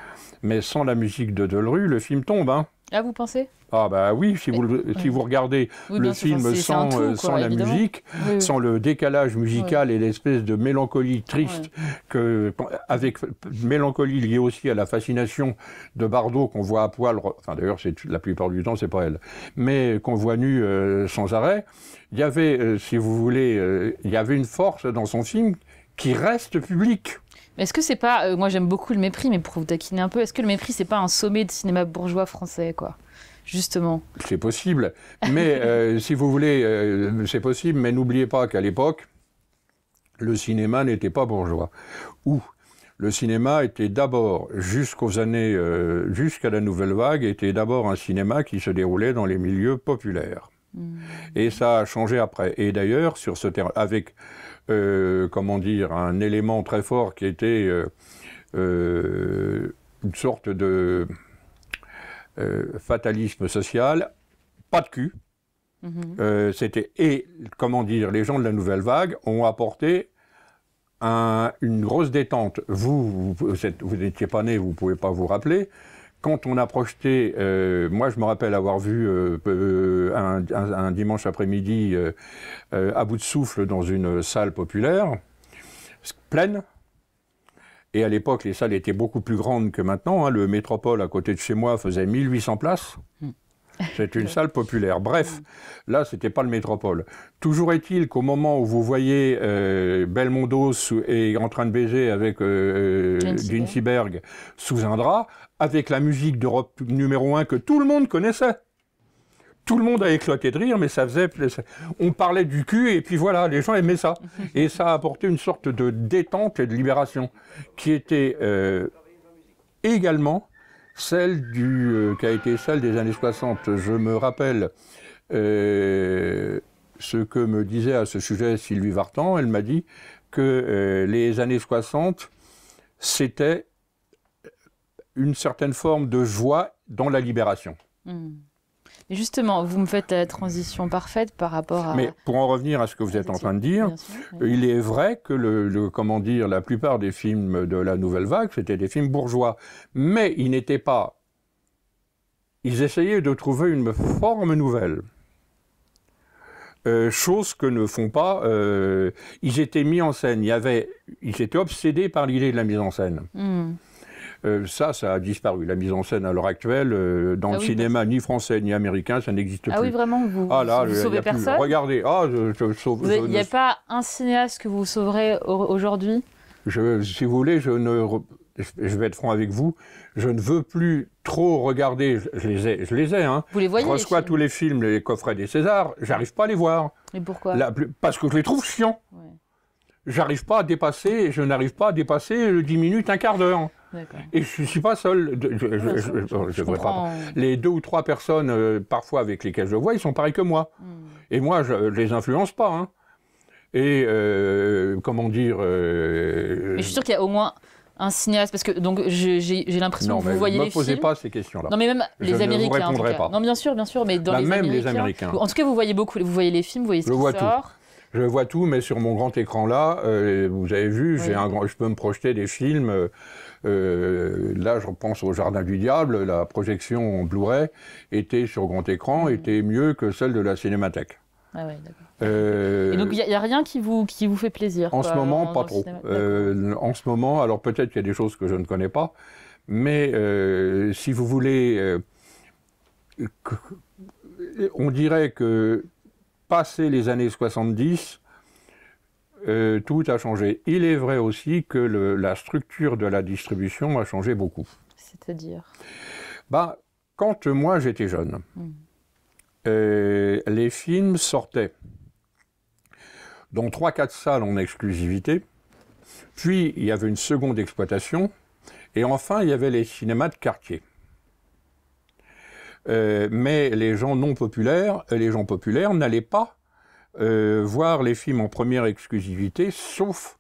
mais sans la musique de Delru, le film tombe. Hein. Ah, vous pensez Ah bah oui, si vous, eh, si vous regardez le film sans, euh, sans la musique, sans le décalage musical et l'espèce de mélancolie triste, que, avec mélancolie liée aussi à la fascination de Bardot qu'on voit à poil, enfin d'ailleurs la plupart du temps c'est pas elle, mais qu'on voit nu euh, sans arrêt, il y avait, euh, si vous voulez, il y avait une force dans son film qui reste publique. Est-ce que c'est pas. Euh, moi, j'aime beaucoup le mépris, mais pour vous taquiner un peu, est-ce que le mépris, c'est pas un sommet de cinéma bourgeois français, quoi Justement. C'est possible. Mais euh, si vous voulez, euh, c'est possible, mais n'oubliez pas qu'à l'époque, le cinéma n'était pas bourgeois. Ou le cinéma était d'abord, jusqu'aux années. jusqu'à la Nouvelle Vague, était d'abord un cinéma qui se déroulait dans les milieux populaires. Mm. Et ça a changé après. Et d'ailleurs, sur ce avec, euh, comment dire, un élément très fort qui était euh, euh, une sorte de fatalisme social, pas de cul. Mm-hmm. C'était et comment dire, les gens de la nouvelle vague ont apporté une grosse détente. Vous, vous n'étiez pas né, vous ne pouvez pas vous rappeler quand on a projeté, euh, moi je me rappelle avoir vu euh, euh, un, dimanche après-midi à bout de souffle dans une salle populaire, pleine. Et à l'époque, les salles étaient beaucoup plus grandes que maintenant. Hein. Le métropole à côté de chez moi faisait 1800 places. Mmh. C'est une salle populaire. Bref, mm. là, ce n'était pas le métropole. Toujours est-il qu'au moment où vous voyez belmondos euh, Belmondo en train de baiser avec euh, euh sous un drap, avec la musique d'Europe numéro 1 que tout le monde connaissait. Tout le monde a éclaté de rire, mais ça faisait. On parlait du cul, et puis voilà, les gens aimaient ça. Et ça a apporté une sorte de détente et de libération, qui était euh, également celle du, euh, qui a été celle des années 60. Je me rappelle euh, ce que me disait à ce sujet Sylvie Vartan. Elle m'a dit que euh, les années 60, c'était une certaine forme de joie dans la libération. Hmm. Justement, vous me faites la transition parfaite par rapport à. Mais pour en revenir à ce que vous êtes en train de dire, il est vrai que le, comment dire, la plupart des films de la nouvelle vague, c'était des films bourgeois, mais ils n'étaient pas. Ils essayaient de trouver une forme nouvelle. Euh, chose que ne font pas. Euh, ils étaient mis en scène. Il y ils étaient obsédés par l'idée de la mise en scène. Hmm. Euh, ça, ça a disparu. La mise en scène à l'heure actuelle, euh, dans ah le cinéma ni français ni américain, ça n'existe plus. Ah oui, vraiment, vous, ah là, sauvez personne Regardez, ah, je, sauve... Il n'y a pas un cinéaste que vous sauverez aujourd'hui Si vous voulez, je ne... Je vais être franc avec vous, je ne veux plus trop regarder. Je les ai, je les ai. Hein. Vous les voyez Je reçois tous les films, les coffrets des Césars. J'arrive pas à les voir. Et pourquoi Parce que je les trouve chiants. j'arrive pas à dépasser, je n'arrive pas à dépasser le euh, 10 minutes, un quart d'heure. Et je ne suis pas seul. Les deux ou trois personnes, euh, parfois avec lesquelles je vois, ils sont pareils que moi. Hmm. Et moi, je ne les influence pas. Hein. Et euh, comment dire. Euh, je suis sûr qu'il y a au moins un cinéaste parce que donc j'ai l'impression que vous voyez les ne me posez pas ces questions-là. Non, mais même les Américains. Ne Pas. Non, bien sûr, bien sûr, mais dans bah, même les Américains. En tout cas, vous voyez beaucoup, vous voyez les films, vous voyez ce je vois Tout. Je vois tout, mais sur mon grand écran là, vous avez vu, j'ai un grand, je peux me projeter des films. Euh, là, je pense au Jardin du Diable, la projection en Blu-ray était sur grand écran, mmh. était mieux que celle de la Cinémathèque. Ah euh, et donc il n'y a, rien qui vous, qui vous fait plaisir En ce moment, pas trop. Euh, en ce moment, alors peut-être qu'il y a des choses que je ne connais pas, mais si vous voulez, on dirait que passer les années 70, euh, tout a changé. Il est vrai aussi que la structure de la distribution a changé beaucoup. C'est-à-dire bah, Quand moi j'étais jeune, hmm. euh, les films sortaient dans 3-4 salles en exclusivité, puis il y avait une seconde exploitation, et enfin il y avait les cinémas de quartier. Euh, mais les gens non populaires, les gens populaires n'allaient pas euh, voir les films en première exclusivité, sauf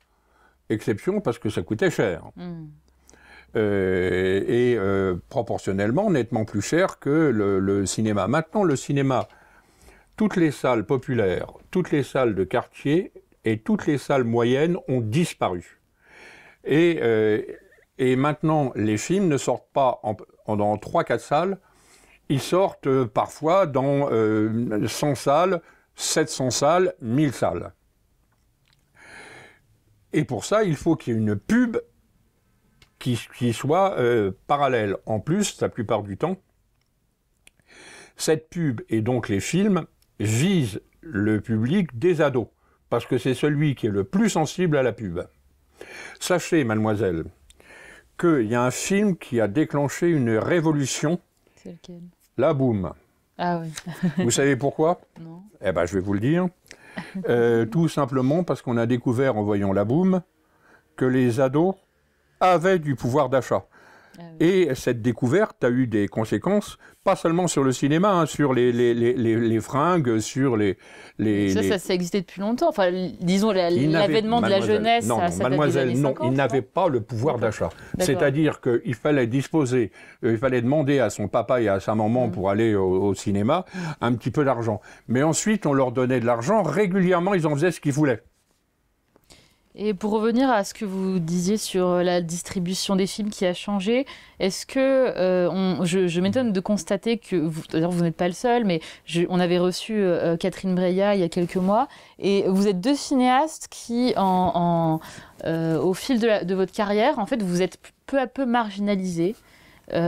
exception parce que ça coûtait cher. Hmm. Euh, et euh, proportionnellement nettement plus cher que le, cinéma. Maintenant, le cinéma, toutes les salles populaires, toutes les salles de quartier et toutes les salles moyennes ont disparu. Et, et maintenant, les films ne sortent pas en, dans 3-4 salles, ils sortent parfois dans 100 salles, 700 salles, 1000 salles. Et pour ça, il faut qu'il y ait une pub qui, soit euh, parallèle. En plus, la plupart du temps, cette pub et donc les films visent le public des ados, parce que c'est celui qui est le plus sensible à la pub. Sachez, mademoiselle, qu'il y a un film qui a déclenché une révolution. C'est lequel La Boum. Ah oui. vous savez pourquoi Non. Eh ben, je vais vous le dire. Euh, tout simplement parce qu'on a découvert en voyant la boum que les ados avaient du pouvoir d'achat. Ah et cette découverte a eu des conséquences, pas seulement sur le cinéma, hein, sur les, les, les, fringues, sur les. ça, ça, ça existait depuis longtemps. Enfin, disons, l'avènement de la jeunesse. Non, non mademoiselle, non, il n'avait pas le pouvoir d'achat. C'est-à-dire qu'il fallait disposer, euh, il fallait demander à son papa et à sa maman mm. pour aller au cinéma mm. un petit peu d'argent. Mais ensuite, on leur donnait de l'argent. Régulièrement, ils en faisaient ce qu'ils voulaient. Et pour revenir à ce que vous disiez sur euh, la distribution des films qui a changé, est-ce que euh, je, m'étonne de constater que vous, vous n'êtes pas le seul, mais on avait reçu euh, Catherine Breillat il y a quelques mois, et vous êtes deux cinéastes qui, en, au fil de, votre carrière, en fait, vous êtes peu à peu marginalisés.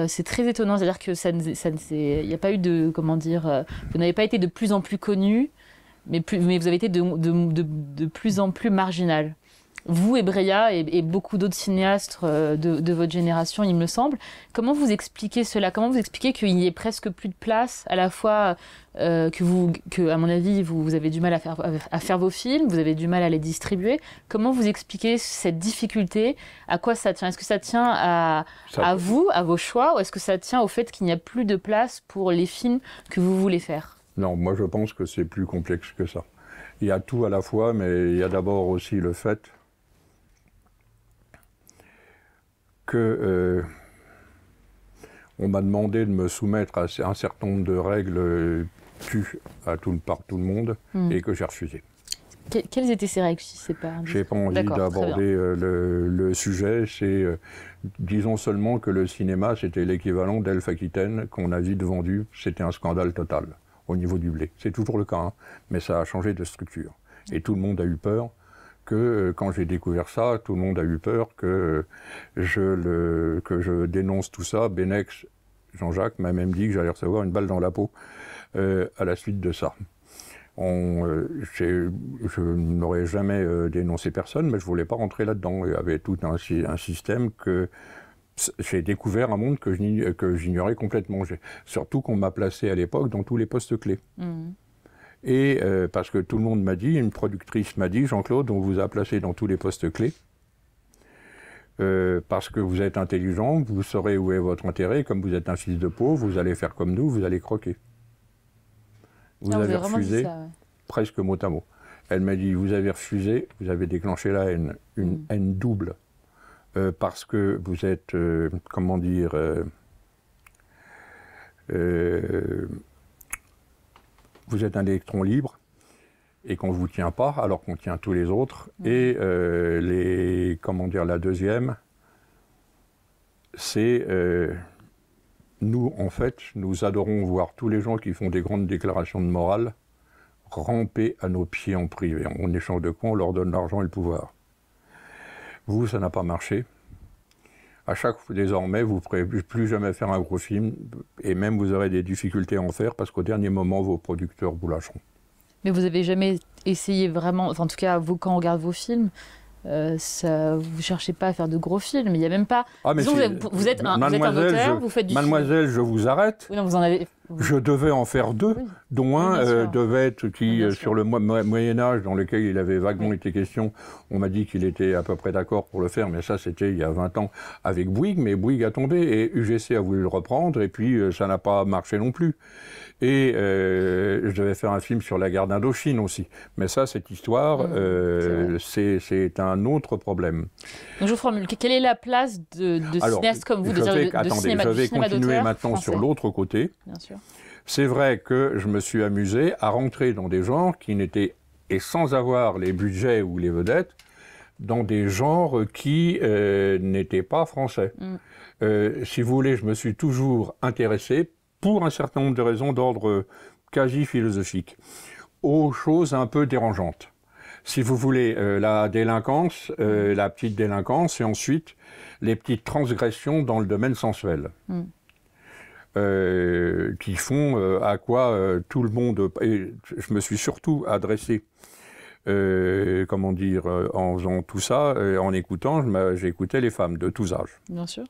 c'est très étonnant, c'est-à-dire que ça ne, s'est... il n'y a pas eu de, comment dire, vous n'avez pas été de plus en plus connu, mais, mais vous avez été de, de plus en plus marginal vous et Breya et, beaucoup d'autres cinéastes euh, de, votre génération, il me semble. Comment vous expliquez cela Comment vous expliquez qu'il n'y ait presque plus de place à la fois euh, que vous, que à mon avis, vous, avez du mal à faire, à faire vos films, vous avez du mal à les distribuer. Comment vous expliquez cette difficulté À quoi ça tient Est-ce que ça tient à, à vous, à vos choix, ou est-ce que ça tient au fait qu'il n'y a plus de place pour les films que vous voulez faire Non, moi je pense que c'est plus complexe que ça. Il y a tout à la fois, mais il y a d'abord aussi le fait que euh, on m'a demandé de me soumettre à un certain nombre de règles tues à tout, par tout le monde hmm. et que j'ai refusé. quelles étaient ces règles si c'est pas J'ai pas envie d'aborder euh, le, sujet. C'est euh, disons seulement que le cinéma c'était l'équivalent d'Elf Aquitaine qu'on a vite vendu. C'était un scandale total au niveau du blé. C'est toujours le cas, hein, mais ça a changé de structure. Et tout le monde a eu peur que euh, quand j'ai découvert ça, tout le monde a eu peur que euh, je, le, que je dénonce tout ça. Benex, Jean-Jacques m'a même dit que j'allais recevoir une balle dans la peau euh, à la suite de ça. On, je n'aurais jamais dénoncé personne, mais je voulais pas rentrer là-dedans. Il y avait tout un, système que j'ai découvert un monde que j'ignorais complètement. Surtout qu'on m'a placé à l'époque dans tous les postes clés. Mmh. Et euh, parce que tout le monde m'a dit, une productrice m'a dit, Jean-Claude, on vous a placé dans tous les postes clés. Euh, parce que vous êtes intelligent, vous saurez où est votre intérêt, comme vous êtes un fils de pauvre, vous allez faire comme nous, vous allez croquer. Vous avez refusé presque mot à mot. Elle m'a dit, vous avez refusé, vous avez déclenché la haine, une mm. haine double, euh, parce que vous êtes, comment dire, vous êtes un électron libre et qu'on ne vous tient pas, alors qu'on tient tous les autres. Et euh, les, comment dire, la deuxième, c'est euh, nous, en fait, nous adorons voir tous les gens qui font des grandes déclarations de morale ramper à nos pieds en privé. On échange de quoi on leur donne l'argent et le pouvoir. Vous, ça n'a pas marché à chaque fois, désormais, vous ne pourrez plus jamais faire un gros film, et même vous aurez des difficultés à en faire, parce qu'au dernier moment, vos producteurs vous lâcheront. Mais vous n'avez jamais essayé vraiment, en tout cas, vous, quand on regarde vos films, vous euh, ça, vous cherchez pas à faire de gros films. mais Il n'y a même pas. Ah, vous, êtes, un, vous auteur, vous faites du Mademoiselle, je vous arrête. Oui, non, vous en avez. Je devais en faire deux, dont un euh, devait être qui, euh, sur le Moyen Âge, dans lequel il avait vaguement été question, on m'a dit qu'il était à peu près d'accord pour le faire, mais ça c'était il y a 20 ans avec Bouygues, mais Bouygues a tombé et UGC a voulu le reprendre, et puis ça n'a pas marché non plus. Et euh, je devais faire un film sur la guerre d'Indochine aussi. Mais ça, cette histoire, mmh, euh, c'est un autre problème. Donc je formule, quelle est la place de, de comme vous, je vais, attendez, je vais continuer maintenant sur l'autre côté. Bien sûr. C'est vrai que je me suis amusé à rentrer dans des genres qui n'étaient, et sans avoir les budgets ou les vedettes, dans des genres qui euh, n'étaient pas français. Mmh. si vous voulez, je me suis toujours intéressé pour un certain nombre de raisons d'ordre quasi philosophique, aux choses un peu dérangeantes. Si vous voulez, euh, la délinquance, euh, la petite délinquance, et ensuite les petites transgressions dans le domaine sensuel. Hmm. Euh, qui font à quoi tout le monde. je me suis surtout adressé comment dire, en faisant tout ça, en écoutant, j'écoutais les femmes de tous âges. Bien sûr.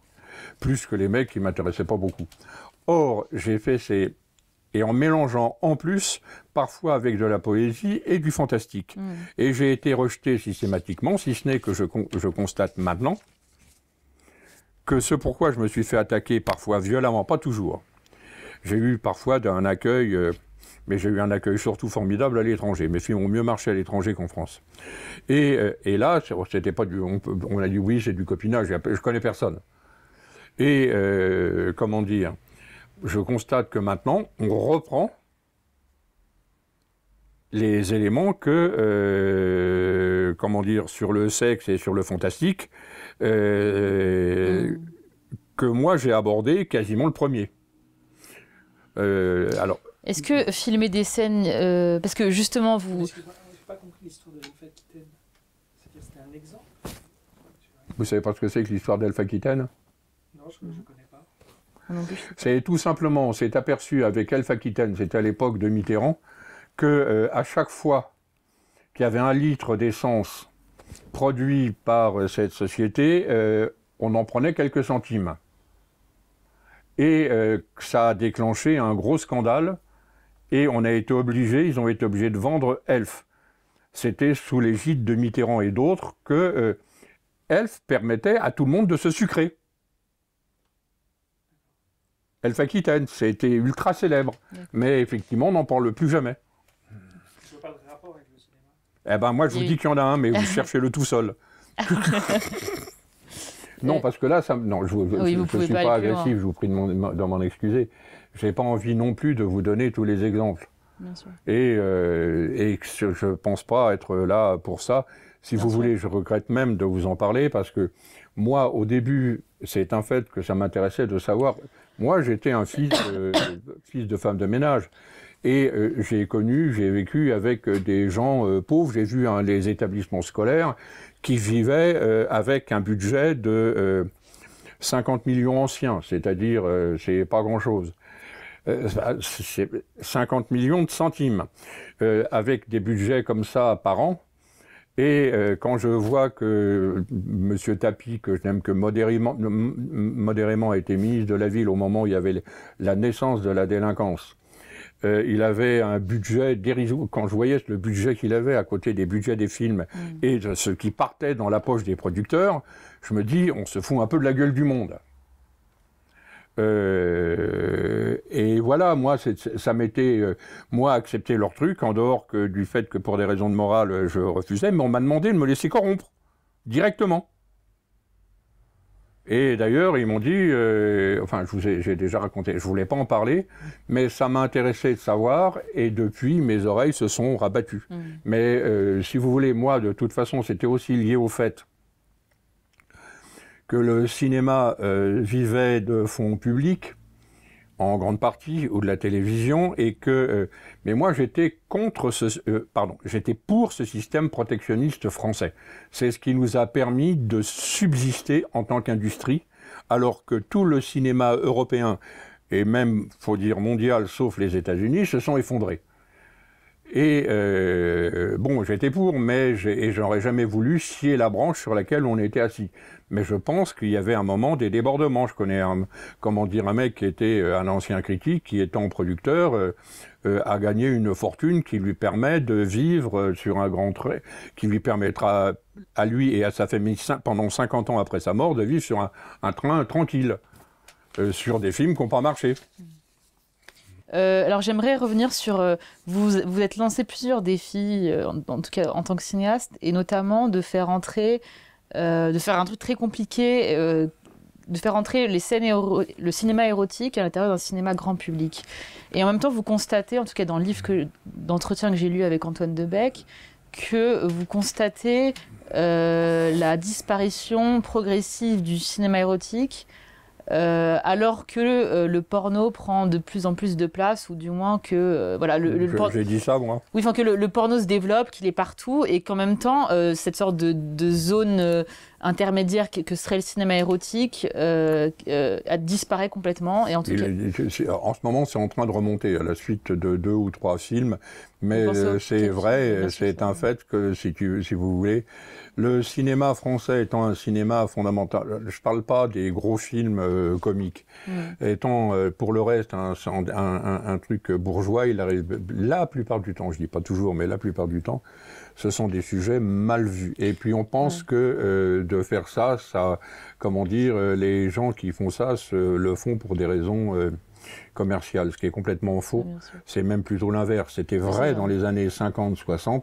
Plus que les mecs qui ne m'intéressaient pas beaucoup. Or, j'ai fait ces... Et en mélangeant en plus, parfois avec de la poésie et du fantastique. Hmm. Et j'ai été rejeté systématiquement, si ce n'est que je, constate maintenant que ce pourquoi je me suis fait attaquer parfois violemment, pas toujours. J'ai eu parfois un accueil... Euh, mais j'ai eu un accueil surtout formidable à l'étranger. Mes films ont mieux marché à l'étranger qu'en France. Et, euh, et là, oh, c'était pas du, on, a dit oui, c'est du copinage, je connais personne. Et euh, comment dire je constate que maintenant, on reprend les éléments que, euh, comment dire, sur le sexe et sur le fantastique, euh, mm. que moi j'ai abordé quasiment le premier. Euh, alors. Est-ce que filmer des scènes, parce que justement vous. pas l'histoire C'était un exemple. Vous savez pas ce que c'est que l'histoire dalpha Quitaine Non, je, connais. Ah C'est tout simplement, on s'est aperçu avec Elf Aquitaine, c'était à l'époque de Mitterrand, que euh, à chaque fois qu'il y avait un litre d'essence produit par euh, cette société, euh, on en prenait quelques centimes. Et ça a déclenché un gros scandale, et on a été obligé, ils ont été obligés de vendre Elf. C'était sous l'égide de Mitterrand et d'autres que Elf permettait à tout le monde de se sucrer. Elf Aquitaine, c'était ultra célèbre. Mais effectivement, on n'en parle plus jamais. Je veux pas de rapport avec le cinéma Eh ben moi, je vous dis qu'il y en a un, mais vous cherchez-le tout seul. non, parce que là, ça, non, je ne suis pas, agressif, je vous prie de m'en excuser. Je n'ai pas envie non plus de vous donner tous les exemples. Bien sûr. Et, euh, et je ne pense pas être là pour ça. Si vous voulez, je regrette même de vous en parler parce que moi, au début, c'est un fait que ça m'intéressait de savoir moi, j'étais un fils de, fils de femme de ménage. Et euh, j'ai connu, j'ai vécu avec euh, des gens euh, pauvres. J'ai vu hein, les établissements scolaires qui vivaient avec un budget de 50 millions anciens, c'est-à-dire c'est pas grand-chose. 50 millions de centimes. avec des budgets comme ça par an, et euh, quand je vois que euh, M. Tapi, que je n'aime que modérément, modérément, a été ministre de la Ville au moment où il y avait la naissance de la délinquance, euh, il avait un budget dérisoire. Quand je voyais le budget qu'il avait à côté des budgets des films mm. et de ce qui partait dans la poche des producteurs, je me dis, on se fout un peu de la gueule du monde. Euh, et voilà, moi, ça m'était, euh, moi, accepter leur truc, en dehors que du fait que pour des raisons de morale, euh, je refusais, mais on m'a demandé de me laisser corrompre, directement. Et d'ailleurs, ils m'ont dit, enfin, je vous ai, j'ai déjà raconté, je voulais pas en parler, mais ça m'a intéressé de savoir, et depuis, mes oreilles se sont rabattues. Mmh. Mais si vous voulez, moi, de toute façon, c'était aussi lié au fait que le cinéma euh, vivait de fonds publics, en grande partie, ou de la télévision, et que. Euh, mais moi, j'étais contre ce. Euh, pardon, j'étais pour ce système protectionniste français. C'est ce qui nous a permis de subsister en tant qu'industrie, alors que tout le cinéma européen, et même, faut dire mondial, sauf les États-Unis, se sont effondrés. Et euh, bon, j'étais pour, mais j'aurais jamais voulu scier la branche sur laquelle on était assis. Mais je pense qu'il y avait un moment des débordements. Je connais un, comment dire, un mec qui était euh, un ancien critique, qui étant producteur, euh, a gagné une fortune qui lui permet de vivre sur un grand trait, qui lui permettra à lui et à sa famille pendant 50 ans après sa mort de vivre sur un, train tranquille, sur des films qui n'ont pas marché. Euh, alors j'aimerais revenir sur, euh, vous vous êtes lancé plusieurs défis, euh, en, tout cas en tant que cinéaste, et notamment de faire entrer, de faire un truc très compliqué, de faire entrer les scènes le cinéma érotique à l'intérieur d'un cinéma grand public. Et en même temps, vous constatez, en tout cas dans le livre d'entretien que, que j'ai lu avec Antoine Debec, que vous constatez la disparition progressive du cinéma érotique euh, alors que euh, le porno prend de plus en plus de place, ou du moins que euh, voilà le, porno. J'ai dit ça moi. Oui, enfin que le, porno se développe, qu'il est partout, et qu'en même temps cette sorte de zone intermédiaire que, serait le cinéma érotique euh, euh disparaît complètement. Et en, tout cas... en ce moment, c'est en train de remonter à la suite de deux ou trois films, mais euh, c'est vrai, c'est un fait que, si, si vous voulez, le cinéma français étant un cinéma fondamental, je parle pas des gros films euh, comiques, hmm. étant pour le reste un, truc bourgeois, il arrive la plupart du temps, je dis pas toujours, mais la plupart du temps, ce sont des sujets mal vus. Et puis on pense que euh, de faire ça, ça, comment dire, euh, les gens qui font ça ce le font pour des raisons euh, commerciales, ce qui est complètement faux. C'est même plutôt l'inverse. C'était vrai dans les années 50-60.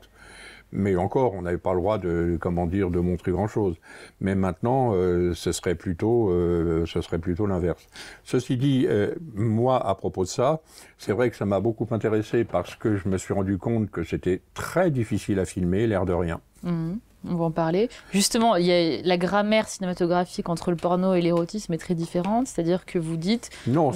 Mais encore, on n'avait pas le droit de, comment dire, de montrer grand-chose. Mais maintenant, euh, ce serait plutôt, euh, ce serait plutôt l'inverse. Ceci dit, euh, moi, à propos de ça, c'est vrai que ça m'a beaucoup intéressé parce que je me suis rendu compte que c'était très difficile à filmer, l'air de rien. Mhm on va en parler. Justement, il y a la grammaire cinématographique entre le porno et l'érotisme est très différente, c'est-à-dire que vous dites non,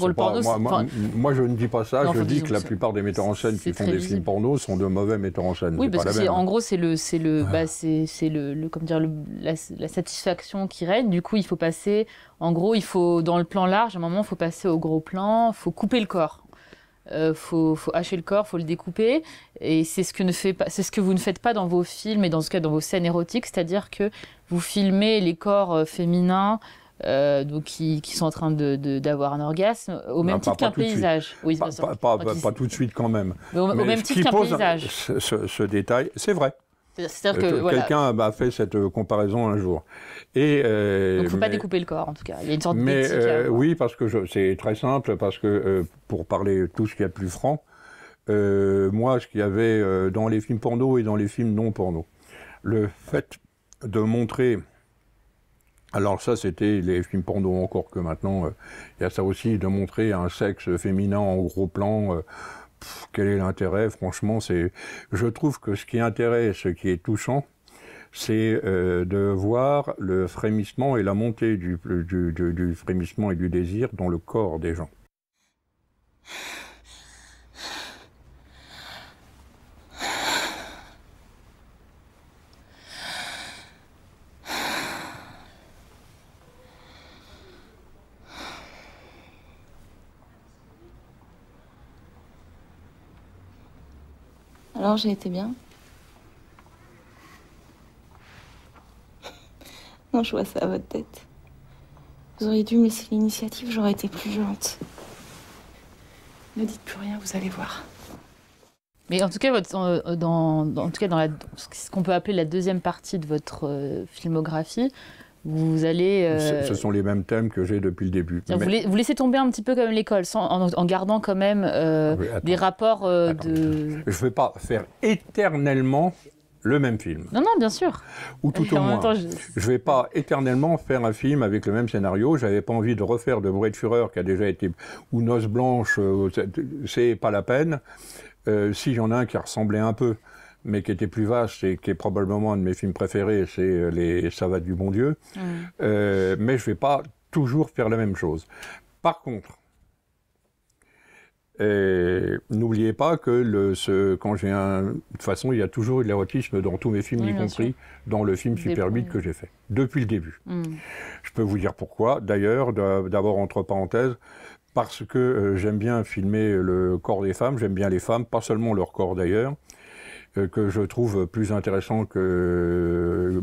moi, je ne dis pas ça. je dis que la plupart des metteurs en scène qui font des films porno sont de mauvais metteurs en scène. Oui, parce en gros c'est le c'est le ah. bah, c'est le, le, dire la, satisfaction qui règne. Du coup, il faut passer en gros, il faut dans le plan large, à un moment, il faut passer au gros plan, il faut couper le corps il euh, faut, hacher le corps, faut le découper. Et c'est ce que ne fait pas, c'est ce que vous ne faites pas dans vos films et dans ce cas dans vos scènes érotiques, c'est-à-dire que vous filmez les corps euh, féminins. Euh, donc qui, sont en train d'avoir un orgasme au même titre qu'un paysage. pas, tout de suite quand même. au, même titre qu'un paysage. ce détail, c'est vrai. Euh, quelqu'un a fait cette euh, comparaison un jour. Et il euh, Donc, faut pas découper le corps en tout cas. Il y a une sorte mais, de hein. oui, parce que c'est très simple, parce que pour parler tout ce qu'il y a de plus franc, moi, ce qu'il y avait dans les films porno et dans les films non porno, le fait de montrer. Alors ça, c'était les films porno encore que maintenant, il y a ça aussi de montrer un sexe féminin en gros plan quel est l'intérêt Franchement, c'est, je trouve que ce qui intéresse, ce qui est touchant, c'est euh, de voir le frémissement et la montée du frémissement et du désir dans le corps des gens. Alors j'ai été bien Non, je vois ça à votre tête. Vous auriez dû me laisser l'initiative, j'aurais été plus violente. Ne dites plus rien, vous allez voir. Mais en tout cas, euh, dans, en tout cas dans ce qu'on peut appeler la deuxième partie de votre euh, filmographie, vous allez. Euh, ce, sont les mêmes thèmes que j'ai depuis le début. Vous, vous, laissez tomber un petit peu comme l'école, en, gardant quand même euh, ah des rapports euh, de. Je ne vais pas faire éternellement le même film. Non, non, bien sûr. Ou tout au moins. je ne vais pas éternellement faire un film avec le même scénario. Je n'avais pas envie de refaire de Bruit de Fureur qui a déjà été. ou Noce Blanche, c'est pas la peine. si j'en ai en a un qui ressemblait un peu mais qui était plus vaste et qui est probablement un de mes films préférés, c'est euh, Les Savates du Bon Dieu. Euh, mais je ne vais pas toujours faire la même chose. Par contre, euh, n'oubliez pas que ce, quand j'ai un. De toute façon, il y a toujours eu de l'érotisme dans tous mes films, y compris dans le film Super 8 que j'ai fait, depuis le début. Hmm. Je peux vous dire pourquoi. D'ailleurs, d'abord, entre parenthèses, parce que j'aime bien filmer le corps des femmes, j'aime bien les femmes, pas seulement leur corps d'ailleurs, euh, que je trouve plus intéressant que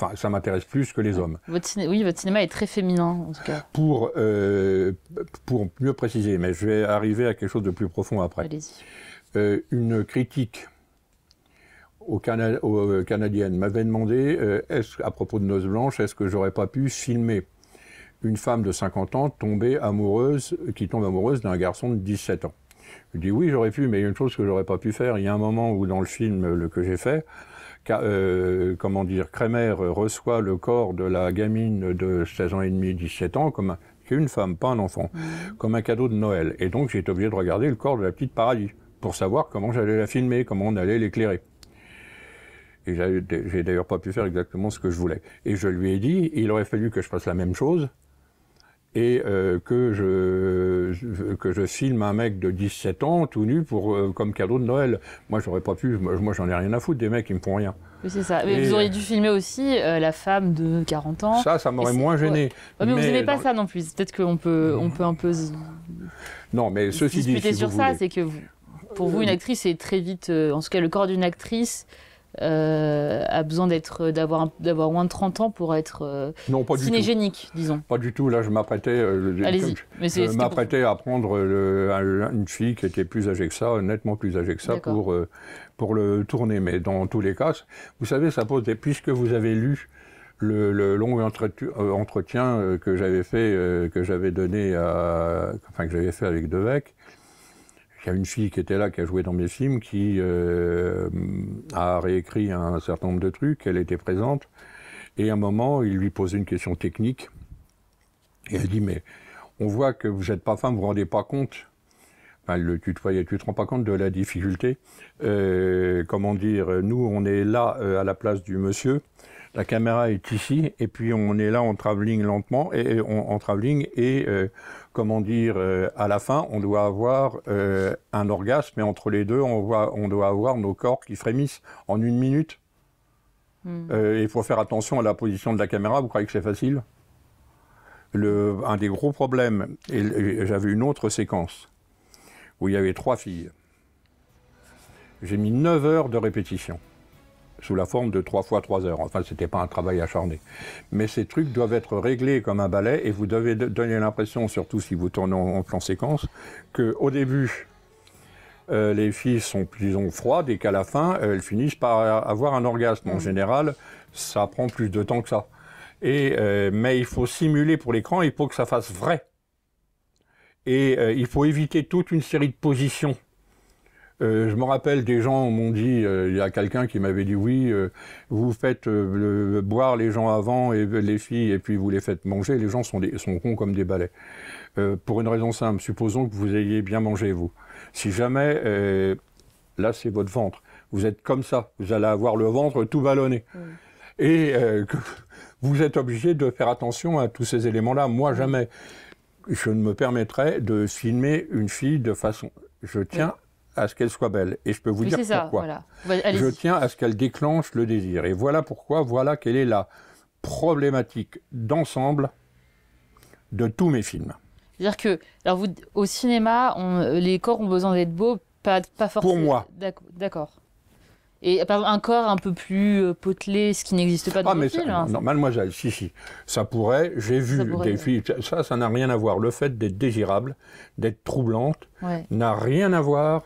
enfin, ça m'intéresse plus que les hommes. oui, votre cinéma est très féminin, en tout cas. Pour, euh, pour mieux préciser, mais je vais arriver à quelque chose de plus profond après. – Euh, une critique au euh, canadienne m'avait demandé, à propos de Noce Blanche, est-ce que j'aurais pas pu filmer une femme de 50 ans tombée amoureuse, qui tombe amoureuse d'un garçon de 17 ans je dis oui, j'aurais pu, mais il y a une chose que j'aurais pas pu faire. Il y a un moment où dans le film euh, le que j'ai fait, euh, comment dire, Kremer reçoit le corps de la gamine de 16 ans et demi, 17 ans, comme une femme, pas un enfant, mmh. comme un cadeau de Noël. Et donc j'ai été obligé de regarder le corps de la petite paradis pour savoir comment j'allais la filmer, comment on allait l'éclairer. Et j'ai d'ailleurs pas pu faire exactement ce que je voulais. Et je lui ai dit, il aurait fallu que je fasse la même chose et euh, que, je, que je filme un mec de 17 ans tout nu pour euh, comme cadeau de Noël. Moi, j'aurais pas pu. Moi, j'en ai rien à foutre des mecs qui me font rien. Oui, c'est ça. Mais vous auriez dû filmer aussi euh, la femme de 40 ans. Ça, ça m'aurait moins gêné. mais, vous n'aimez pas ça non plus. Peut-être qu'on peut, on peut un peu. Non, mais ceci dit, sur ça, c'est que pour vous, une actrice est très vite. en tout cas, le corps d'une actrice euh, a besoin d'être d'avoir moins de 30 ans pour être euh, non, disons. Pas du tout. Là, je m'apprêtais euh, je, m'apprêtais à prendre euh, une fille qui était plus âgée que ça, nettement plus âgée que ça, pour pour le tourner. Mais dans tous les cas, vous savez, ça pose des puisque vous avez lu. Le, long entretien, que j'avais fait, que j'avais donné à, que j'avais fait avec Devec, il y a une fille qui était là, qui a joué dans mes films, qui euh, a réécrit un certain nombre de trucs, elle était présente, et à un moment, il lui posait une question technique, et elle dit, mais on voit que vous n'êtes pas femme, vous vous rendez pas compte Enfin, le tu te rends pas compte de la difficulté. Euh, comment dire, nous, on est là euh, à la place du monsieur, la caméra est ici, et puis on est là en travelling lentement, et, en, travelling, et comment dire, euh, à la fin, on doit avoir euh, un orgasme, et entre les deux, on, doit avoir nos corps qui frémissent en une minute. Hmm. Et euh, pour il faut faire attention à la position de la caméra, vous croyez que c'est facile Un des gros problèmes, j'avais une autre séquence, où il y avait trois filles. J'ai mis 9 heures de répétition sous la forme de trois fois trois heures. Enfin, ce n'était pas un travail acharné. Mais ces trucs doivent être réglés comme un ballet et vous devez donner l'impression, surtout si vous tournez en, plan séquence, qu'au début, euh, les filles sont, plus disons, froides et qu'à la fin, euh, elles finissent par avoir un orgasme. En mm. général, ça prend plus de temps que ça. Et, euh, mais il faut simuler pour l'écran, il faut que ça fasse vrai. Et il faut éviter toute une série de positions euh, je me rappelle, des gens m'ont dit, euh, il y a quelqu'un qui m'avait dit oui, euh, vous faites boire les gens avant et les filles, et puis vous les faites manger. Les gens sont, sont cons comme des balais. pour une raison simple, supposons que vous ayez bien mangé vous. Si jamais, là c'est votre ventre. Vous êtes comme ça, vous allez avoir le ventre tout ballonné. Mm. Et vous êtes obligé de faire attention à tous ces éléments-là. Moi mm. jamais, je ne me permettrais de filmer une fille de façon. Je tiens à ce qu'elle soit belle. Et je peux vous dire pourquoi. Bah, je tiens à ce qu'elle déclenche le désir. Et voilà pourquoi, voilà quelle est la problématique d'ensemble de tous mes films. C'est-à-dire que, alors vous, au cinéma, les corps ont besoin d'être beaux, pas, pas forcément. Pour moi. D'accord. Et un corps un peu plus euh, potelé, ce qui n'existe pas dans ah, mais ça, hein. non, mademoiselle, si, si. Ça pourrait, j'ai vu des filles. Ça, ça n'a rien à voir. Le fait d'être désirable, d'être troublante, n'a rien à voir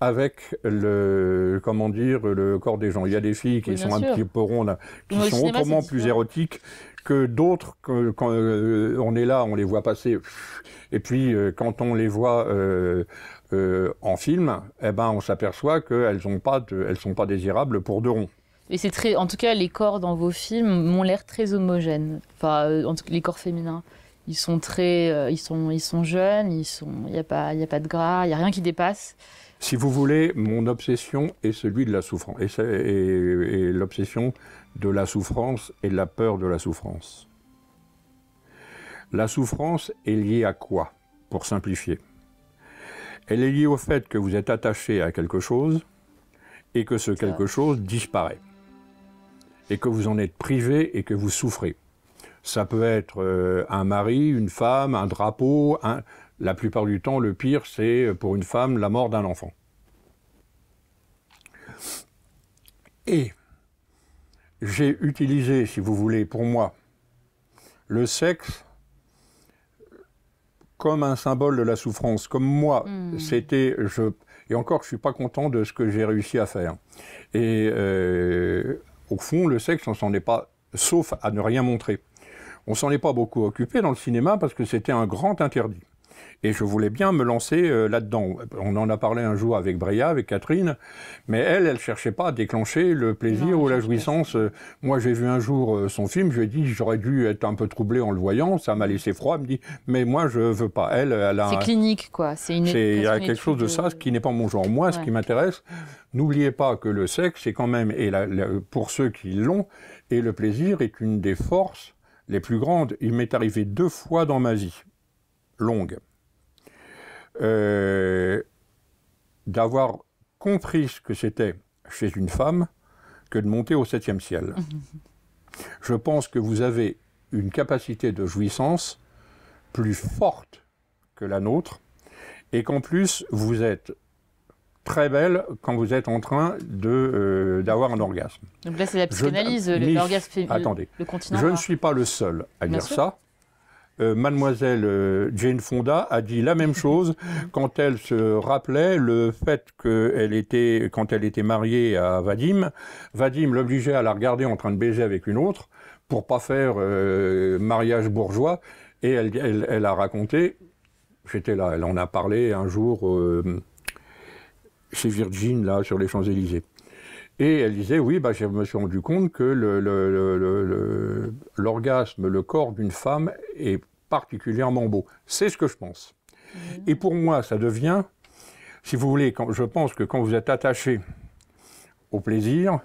avec le comment dire le corps des gens. Il y a des filles qui sont un petit peu rondes, qui sont autrement plus érotiques que d'autres. quand euh, on est là, on les voit passer. Et puis euh, quand on les voit euh, en film, eh ben on s'aperçoit qu'elles ont pas, elles sont pas désirables pour deux ronds. Et c'est très, en tout cas, les corps dans vos films m'ont l'air très homogènes. Enfin, en tout cas, les corps féminins ils sont très, ils sont, ils sont jeunes, ils sont, il n'y a pas, il a pas de gras, il n'y a rien qui dépasse. Si vous voulez, mon obsession est celui de la souffrance, et, l'obsession de la souffrance et la peur de la souffrance. La souffrance est liée à quoi, pour simplifier Elle est liée au fait que vous êtes attaché à quelque chose et que ce quelque chose disparaît, et que vous en êtes privé et que vous souffrez. Ça peut être euh, un mari, une femme, un drapeau, un, la plupart du temps, le pire, c'est euh, pour une femme la mort d'un enfant. Et j'ai utilisé, si vous voulez, pour moi, le sexe comme un symbole de la souffrance. Comme moi, hmm. c'était, je, et encore, je ne suis pas content de ce que j'ai réussi à faire. Et euh, au fond, le sexe, on s'en est pas, sauf à ne rien montrer. On s'en est pas beaucoup occupé dans le cinéma parce que c'était un grand interdit. Et je voulais bien me lancer euh, là-dedans. On en a parlé un jour avec Brea, avec Catherine, mais elle, elle cherchait pas à déclencher le plaisir ou la jouissance. Euh, moi, j'ai vu un jour euh, son film, je lui ai dit, j'aurais dû être un peu troublé en le voyant, ça m'a laissé froid, elle me dit, mais moi, je ne veux pas. Elle, elle a... C'est clinique, quoi. C'est une... Il y a quelque chose de, ça ce qui n'est pas mon genre. Moi, ce qui m'intéresse, n'oubliez pas que le sexe, c'est quand même, pour ceux qui l'ont, et le plaisir est une des forces les plus grandes. Il m'est arrivé deux fois dans ma vie, longue, euh, d'avoir compris ce que c'était chez une femme que de monter au septième ciel. Je pense que vous avez une capacité de jouissance plus forte que la nôtre et qu'en plus vous êtes très belle quand vous êtes en train de euh, d'avoir un orgasme. Donc là c'est la psychanalyse, l'orgasme Attendez, Je ne suis pas le seul à dire ça. Euh, mademoiselle euh, Jane Fonda a dit la même chose quand elle se rappelait le fait qu'elle était, quand elle était mariée à Vadim, Vadim l'obligeait à la regarder en train de baiser avec une autre pour pas faire euh, mariage bourgeois. Et elle, a raconté, j'étais là, elle en a parlé un jour chez Virgin, là, sur les Champs-Élysées. Et elle disait, oui, bah, je me suis rendu compte que l'orgasme, le, corps d'une femme est particulièrement beau. C'est ce que je pense. Et pour moi, ça devient, si vous voulez, quand, je pense que quand vous êtes attaché au plaisir,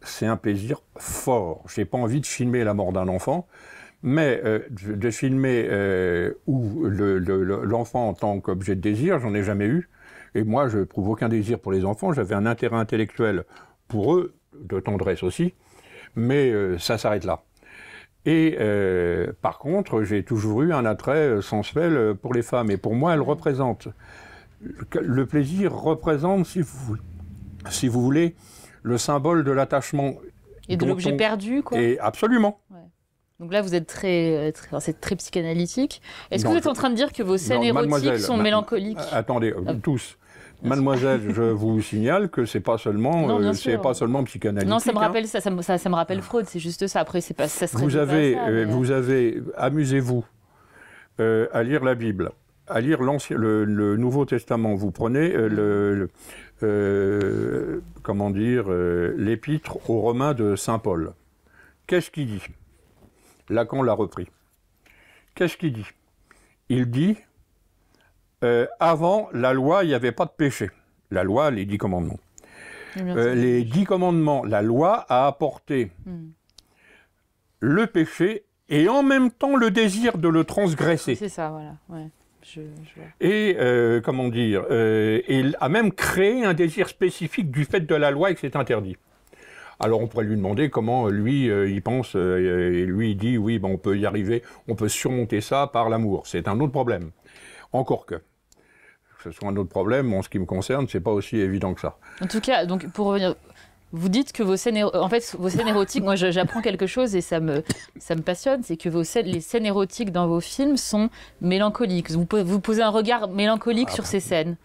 c'est un plaisir fort. Je n'ai pas envie de filmer la mort d'un enfant, mais euh, de, filmer euh, où l'enfant en tant qu'objet de désir, j'en ai jamais eu. Et moi, je prouve aucun désir pour les enfants. J'avais un intérêt intellectuel pour eux, de tendresse aussi, mais euh, ça s'arrête là. Et euh, par contre, j'ai toujours eu un attrait euh, sensuel pour les femmes. Et pour moi, elles représentent. Le plaisir représente, si vous, voulez, le symbole de l'attachement. Et de l'objet perdu, quoi. Et absolument. Donc là, vous êtes très, euh, c'est très psychanalytique. Est-ce que vous êtes en train de dire que vos scènes érotiques sont mélancoliques euh, Attendez, euh, ah. tous. Mademoiselle, je vous signale que c'est pas seulement, c'est pas seulement psychanalytique. Non, ça me hein. rappelle ça, ça, me rappelle Freud. C'est juste ça. Après, c'est pas ça. Serait vous avez, vous avez, amusez-vous à lire la Bible, à lire le, le, Nouveau Testament. Vous prenez comment dire, l'épître aux Romains de saint Paul. Qu'est-ce qu'il dit Lacan l'a repris. Qu'est-ce qu'il dit Il dit, euh, avant la loi, il n'y avait pas de péché. La loi, les dix commandements. Euh, les dix commandements, la loi a apporté hmm. le péché et en même temps le désir de le transgresser. C'est ça, voilà. Et euh, comment dire, il a même créé un désir spécifique du fait de la loi et que c'est interdit. Alors on pourrait lui demander comment euh, lui euh, il pense euh, et lui il dit oui ben on peut y arriver, on peut surmonter ça par l'amour. C'est un autre problème. Encore que ce soit un autre problème, en ce qui me concerne, c'est pas aussi évident que ça. En tout cas, donc pour revenir vous dites que vos scènes, en fait, vos scènes érotiques, moi j'apprends quelque chose et ça me, ça me passionne, c'est que vos scènes, les scènes érotiques dans vos films sont mélancoliques. Vous, vous posez un regard mélancolique ah, sur bah ces scènes.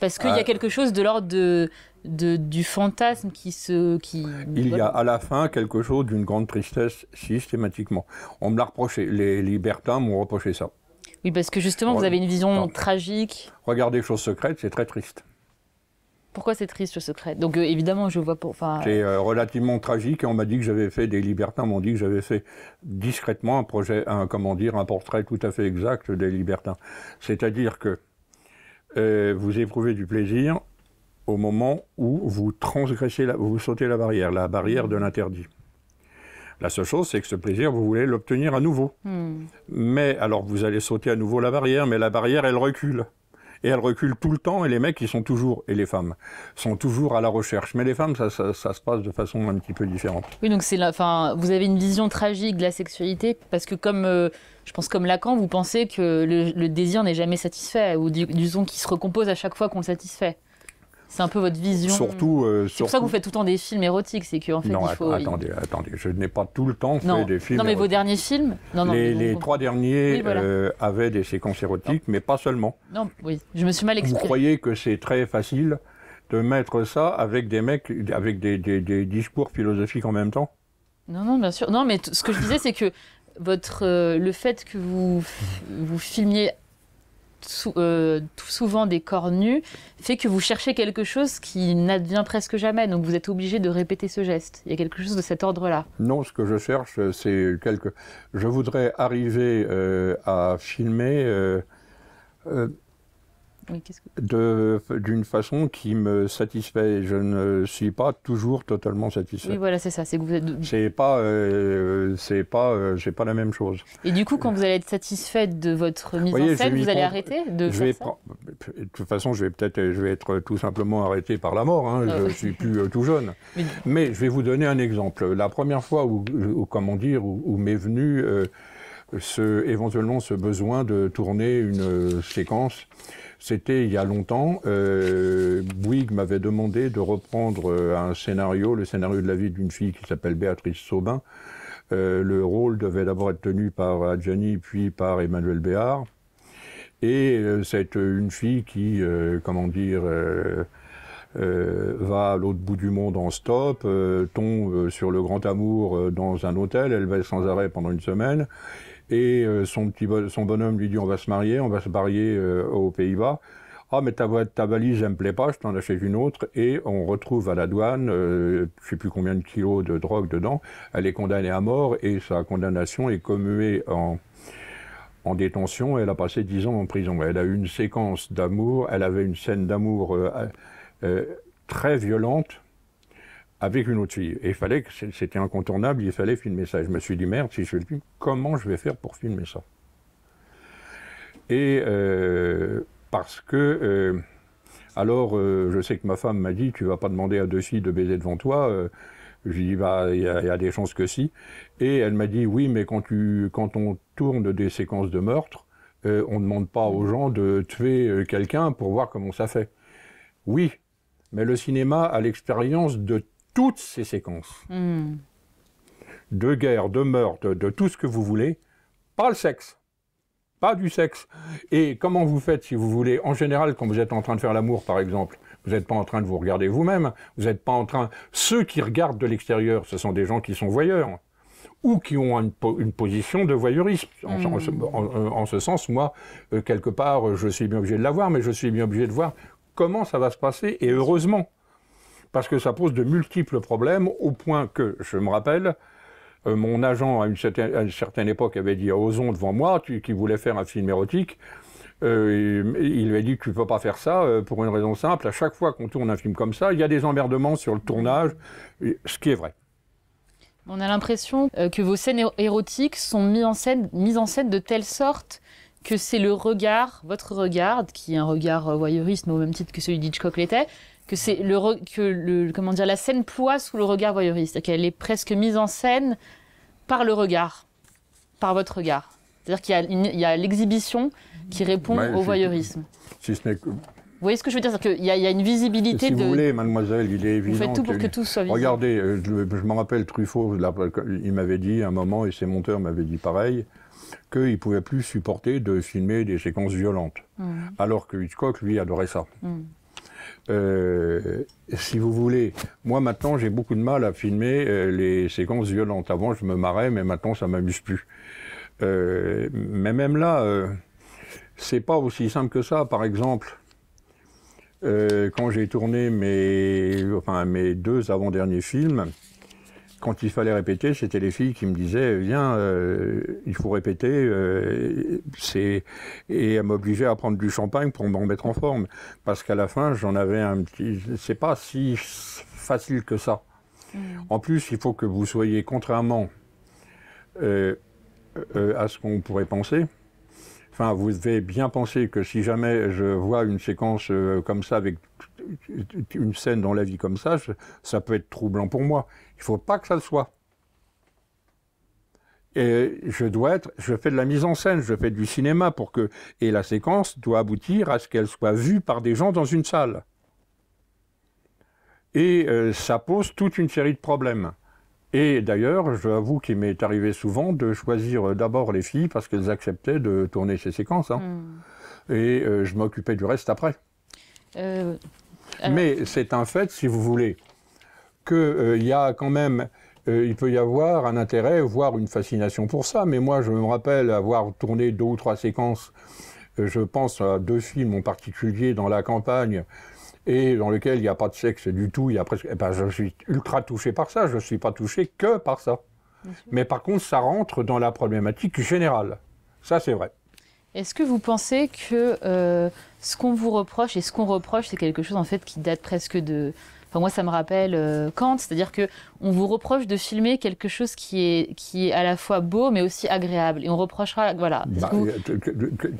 Parce qu'il y a ah. quelque chose de l'ordre de, du fantasme qui se... Qui... Il y a à la fin quelque chose d'une grande tristesse systématiquement. On me l'a reproché, les libertins m'ont reproché ça. Oui, parce que justement, vous avez une vision tragique. Regardez Chose secrètes, c'est très triste. Pourquoi c'est triste, Chose secrète Donc euh, évidemment, je vois pour... C'est euh, relativement tragique et on m'a dit que j'avais fait, des libertins m'ont dit que j'avais fait discrètement un projet, un, comment dire, un portrait tout à fait exact des libertins. C'est-à-dire que euh, vous éprouvez du plaisir au moment où vous transgressez, vous sautez la barrière, la barrière de hmm. l'interdit. La seule chose, c'est que ce plaisir, vous voulez l'obtenir à nouveau. Hmm. Mais alors, vous allez sauter à nouveau la barrière, mais la barrière, elle recule. Et elle recule tout le temps, et les mecs, ils sont toujours, et les femmes, sont toujours à la recherche. Mais les femmes, ça, se passe de façon un petit peu différente. Oui, donc c'est enfin, vous avez une vision tragique de la sexualité, parce que comme, euh, je pense comme Lacan, vous pensez que le, le désir n'est jamais satisfait, ou disons qu'il se recompose à chaque fois qu'on le satisfait. C'est un peu votre vision. Surtout. Euh, c'est pour ça que vous faites tout le temps des films érotiques, c'est qu'en fait. Non, il faut, attendez, attendez, je n'ai pas tout le temps fait des films. Non, mais vos derniers films non, non, Les, les trois derniers euh, avaient des séquences érotiques, mais pas seulement. Non, oui, je me suis mal expliqué. Vous croyez que c'est très facile de mettre ça avec des mecs, avec des, discours philosophiques en même temps Non, non, bien sûr. Non, mais ce que je disais, c'est que votre, euh, le fait que vous, vous filmiez euh, tout souvent des corps nus, fait que vous cherchez quelque chose qui n'advient presque jamais. Donc vous êtes obligé de répéter ce geste. Il y a quelque chose de cet ordre-là. Non, ce que je cherche, c'est quelque. Je voudrais arriver euh, à filmer. Euh, d'une façon qui me satisfait. Je ne suis pas toujours totalement satisfait. Oui, voilà, c'est ça. C'est que C'est pas, euh, c'est pas, euh, j'ai pas la même chose. Et du coup, quand vous allez être satisfait de votre mise en scène, vous allez arrêter de je De toute façon, je vais peut-être, je vais être tout simplement arrêté par la mort. Hein. Ah je ne suis plus euh, tout jeune. Mais... je vais vous donner un exemple. La première fois où, comment dire, où m'est venu ce, éventuellement ce besoin de tourner une séquence c'était il y a longtemps. Euh, Bouygues m'avait demandé de reprendre euh, un scénario, le scénario de la vie d'une fille qui s'appelle Béatrice Saubin. Euh, le rôle devait d'abord être tenu par Adjani, puis par Emmanuel Béard. Et c'est une fille qui, comment dire, va à l'autre bout du monde en stop, tombe sur le grand amour dans un hôtel, elle va sans arrêt pendant une semaine, et euh, son, petit son bonhomme lui dit On va se marier, on va se marier euh, aux Pays-Bas. Ah, mais ta, ta valise, elle me plaît pas, je t'en achète une autre. Et on retrouve à la douane, je euh, je sais plus combien de kilos de drogue dedans. Elle est condamnée à mort et sa condamnation est commuée en, en détention. Elle a passé 10 ans en prison. Elle a eu une séquence d'amour, elle avait une scène d'amour très violente avec une autre fille. Et il fallait que c'était incontournable, il fallait filmer ça. Et je me suis dit, merde, si je le filme, comment je vais faire pour filmer ça Et euh, parce que, euh, alors, euh, je sais que ma femme m'a dit, tu vas pas demander à deux filles de baiser devant toi. J'ai dit, bah, il y, a des chances que si. Et elle m'a dit, oui, mais quand, tu, quand on tourne des séquences de meurtre, on ne demande pas aux gens de tuer quelqu'un pour voir comment ça fait. Oui, mais le cinéma a l'expérience de toutes ces séquences hmm. de guerre, de meurtre, de, tout ce que vous voulez, pas le sexe pas du sexe. Et comment vous faites si vous voulez En général, quand vous êtes en train de faire l'amour, par exemple, vous n'êtes pas en train de vous regarder vous-même, vous n'êtes pas en train... Ceux qui regardent de l'extérieur, ce sont des gens qui sont voyeurs ou qui ont une, position de voyeurisme. En, hmm. euh, en, ce sens, moi, euh, quelque part, je suis bien obligé de la voir, mais je suis bien obligé de voir comment ça va se passer, et heureusement parce que ça pose de multiples problèmes, au point que, je me rappelle, euh, mon agent, à une, certaine, époque, avait dit à Ozon devant moi qu'il voulait faire un film érotique. Euh, il, lui a dit tu ne peux pas faire ça euh, pour une raison simple. À chaque fois qu'on tourne un film comme ça, il y a des emmerdements sur le mmh. tournage, ce qui est vrai. On a l'impression euh, que vos scènes érotiques sont mises en scène, mises en scène de telle sorte que c'est le regard, votre regard, qui est un regard voyeuriste, mais au même titre que celui d'Hitchcock l'était, que c'est le que le comment dire la scène ploie sous le regard voyeuriste, qu'elle est presque mise en scène par le regard, par votre regard. C'est-à-dire qu'il y a l'exhibition qui répond bah, au voyeurisme. Vous voyez ce que je veux dire cest qu'il y, a une visibilité si de... Si vous voulez, mademoiselle, il est évident... Vous tout pour que, tout soit visible. Regardez, euh, je, m'en me rappelle Truffaut, il m'avait dit un moment, et ses monteurs m'avaient dit pareil, qu'il ne pouvait plus supporter de filmer des séquences violentes. Hmm. Alors que Hitchcock, lui, adorait ça. Hmm. Euh, si vous voulez, moi maintenant j'ai beaucoup de mal à filmer euh, les séquences violentes. Avant je me marrais, mais maintenant ça m'amuse plus. Euh, mais même là, c'est pas aussi simple que ça. Par exemple, quand j'ai tourné mes, enfin, mes deux avant-derniers films, quand il fallait répéter, c'était les filles qui me disaient Viens, euh, il faut répéter. Euh, et à m'obliger à prendre du champagne pour m'en mettre en forme. Parce qu'à la fin, j'en avais un petit. C'est pas si facile que ça. Mm. En plus, il faut que vous soyez, contrairement euh, à ce qu'on pourrait penser, Enfin, vous devez bien penser que si jamais je vois une séquence comme ça, avec une scène dans la vie comme ça, ça peut être troublant pour moi. Il ne faut pas que ça le soit. Et je dois être, je fais de la mise en scène, je fais du cinéma pour que, et la séquence doit aboutir à ce qu'elle soit vue par des gens dans une salle. Et euh, ça pose toute une série de problèmes. Et d'ailleurs, je avoue qu'il m'est arrivé souvent de choisir euh, d'abord les filles parce qu'elles acceptaient de tourner ces séquences. Hein. Hmm. Et euh, je m'occupais du reste après. Mais c'est un fait, si vous voulez qu'il euh, y a quand même euh, il peut y avoir un intérêt, voire une fascination pour ça. Mais moi, je me rappelle avoir tourné deux ou trois séquences, euh, je pense à deux films en particulier dans la campagne, et dans lequel il n'y a pas de sexe du tout. Il y a presque... Eh ben, je suis ultra touché par ça, je ne suis pas touché que par ça. Mais par contre, ça rentre dans la problématique générale. Ça, c'est vrai. Est-ce que vous pensez que ce qu'on vous reproche et ce qu'on reproche, c'est quelque chose en fait qui date presque de, moi, ça me rappelle euh, Kant, c'est-à-dire que on vous reproche de filmer quelque chose qui est, qui est à la fois beau, mais aussi agréable. Et on reprochera, voilà. Bah, euh,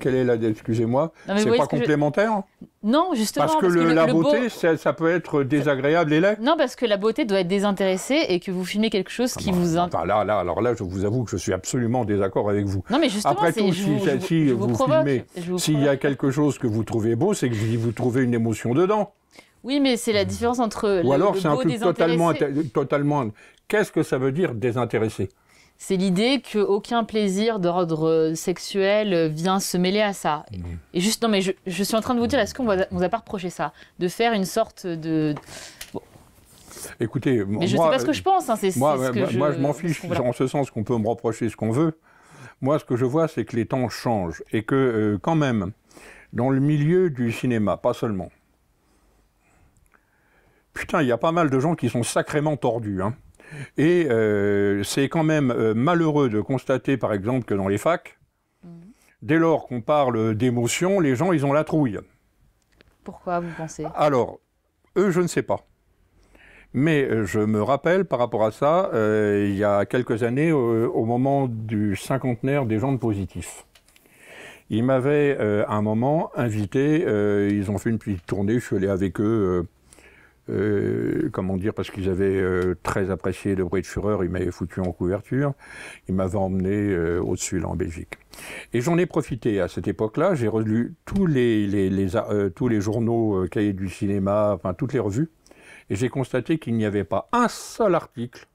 quelle est la, excusez-moi, c'est pas complémentaire Non, justement. Parce que, parce que la beauté, ça, peut être désagréable et laid. Non, parce que la beauté doit être désintéressée et que vous filmez quelque chose ah qui bah, vous. Bah, là, là, alors là, je vous avoue que je suis absolument désaccord avec vous. Non, mais justement, après tout, si, vous, si, vous filmez, s'il y a quelque chose que vous trouvez beau, c'est que vous trouvez une émotion dedans. Oui, mais c'est la mmh. différence entre. Ou le, alors c'est un truc totalement. totalement... Qu'est-ce que ça veut dire désintéressé c'est l'idée qu'aucun plaisir d'ordre euh, sexuel euh, vient se mêler à ça. Mmh. Et juste, non, mais je, je, suis en train de vous dire, est-ce qu'on ne vous a pas reproché ça De faire une sorte de. Écoutez, mais je ne sais pas ce que je euh, pense. Hein, c'est, moi, ce je, moi, je m'en fiche. En ce sens qu'on peut me reprocher ce qu'on veut. Moi, ce que je vois, c'est que les temps changent et que, quand même, dans le milieu du cinéma, pas seulement, putain, il y a pas mal de gens qui sont sacrément tordus. Hein. Et euh, c'est quand même euh, malheureux de constater, par exemple, que dans les facs, mhm. dès lors qu'on parle d'émotion, les gens, ils ont la trouille. Pourquoi vous pensez Alors, eux, je ne sais pas. Mais euh, je me rappelle par rapport à ça, il y a quelques années, au moment du cinquantenaire des gens de Positif. Ils m'avaient un moment invité, ils ont fait une petite tournée, je suis allé avec eux euh, comment dire, parce qu'ils avaient euh, très apprécié le bruit de fureur, ils m'avaient foutu en couverture, ils m'avaient emmené euh, au-dessus, là, en Belgique. Et j'en ai profité à cette époque-là, j'ai relu tous les, les tous les journaux, cahiers du cinéma, enfin toutes les revues, et j'ai constaté qu'il n'y avait pas un seul article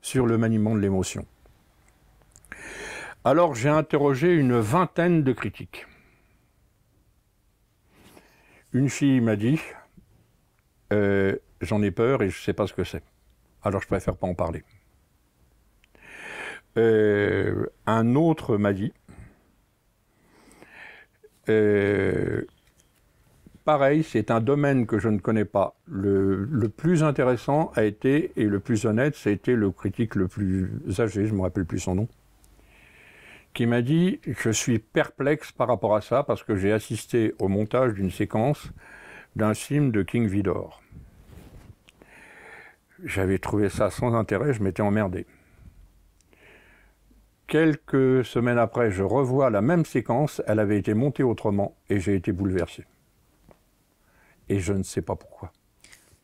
sur le maniement de l'émotion. Alors j'ai interrogé une vingtaine de critiques. Une fille m'a dit, euh, j'en ai peur et je ne sais pas ce que c'est. Alors je préfère pas en parler. Euh, un autre m'a dit, euh, pareil, c'est un domaine que je ne connais pas. Le, le, plus intéressant a été, et le plus honnête, c'était le critique le plus âgé, je ne me rappelle plus son nom, qui m'a dit, je suis perplexe par rapport à ça, parce que j'ai assisté au montage d'une séquence d'un film de King Vidor. J'avais trouvé ça sans intérêt, je m'étais emmerdé. Quelques semaines après, je revois la même séquence, elle avait été montée autrement et j'ai été bouleversé. Et je ne sais pas pourquoi.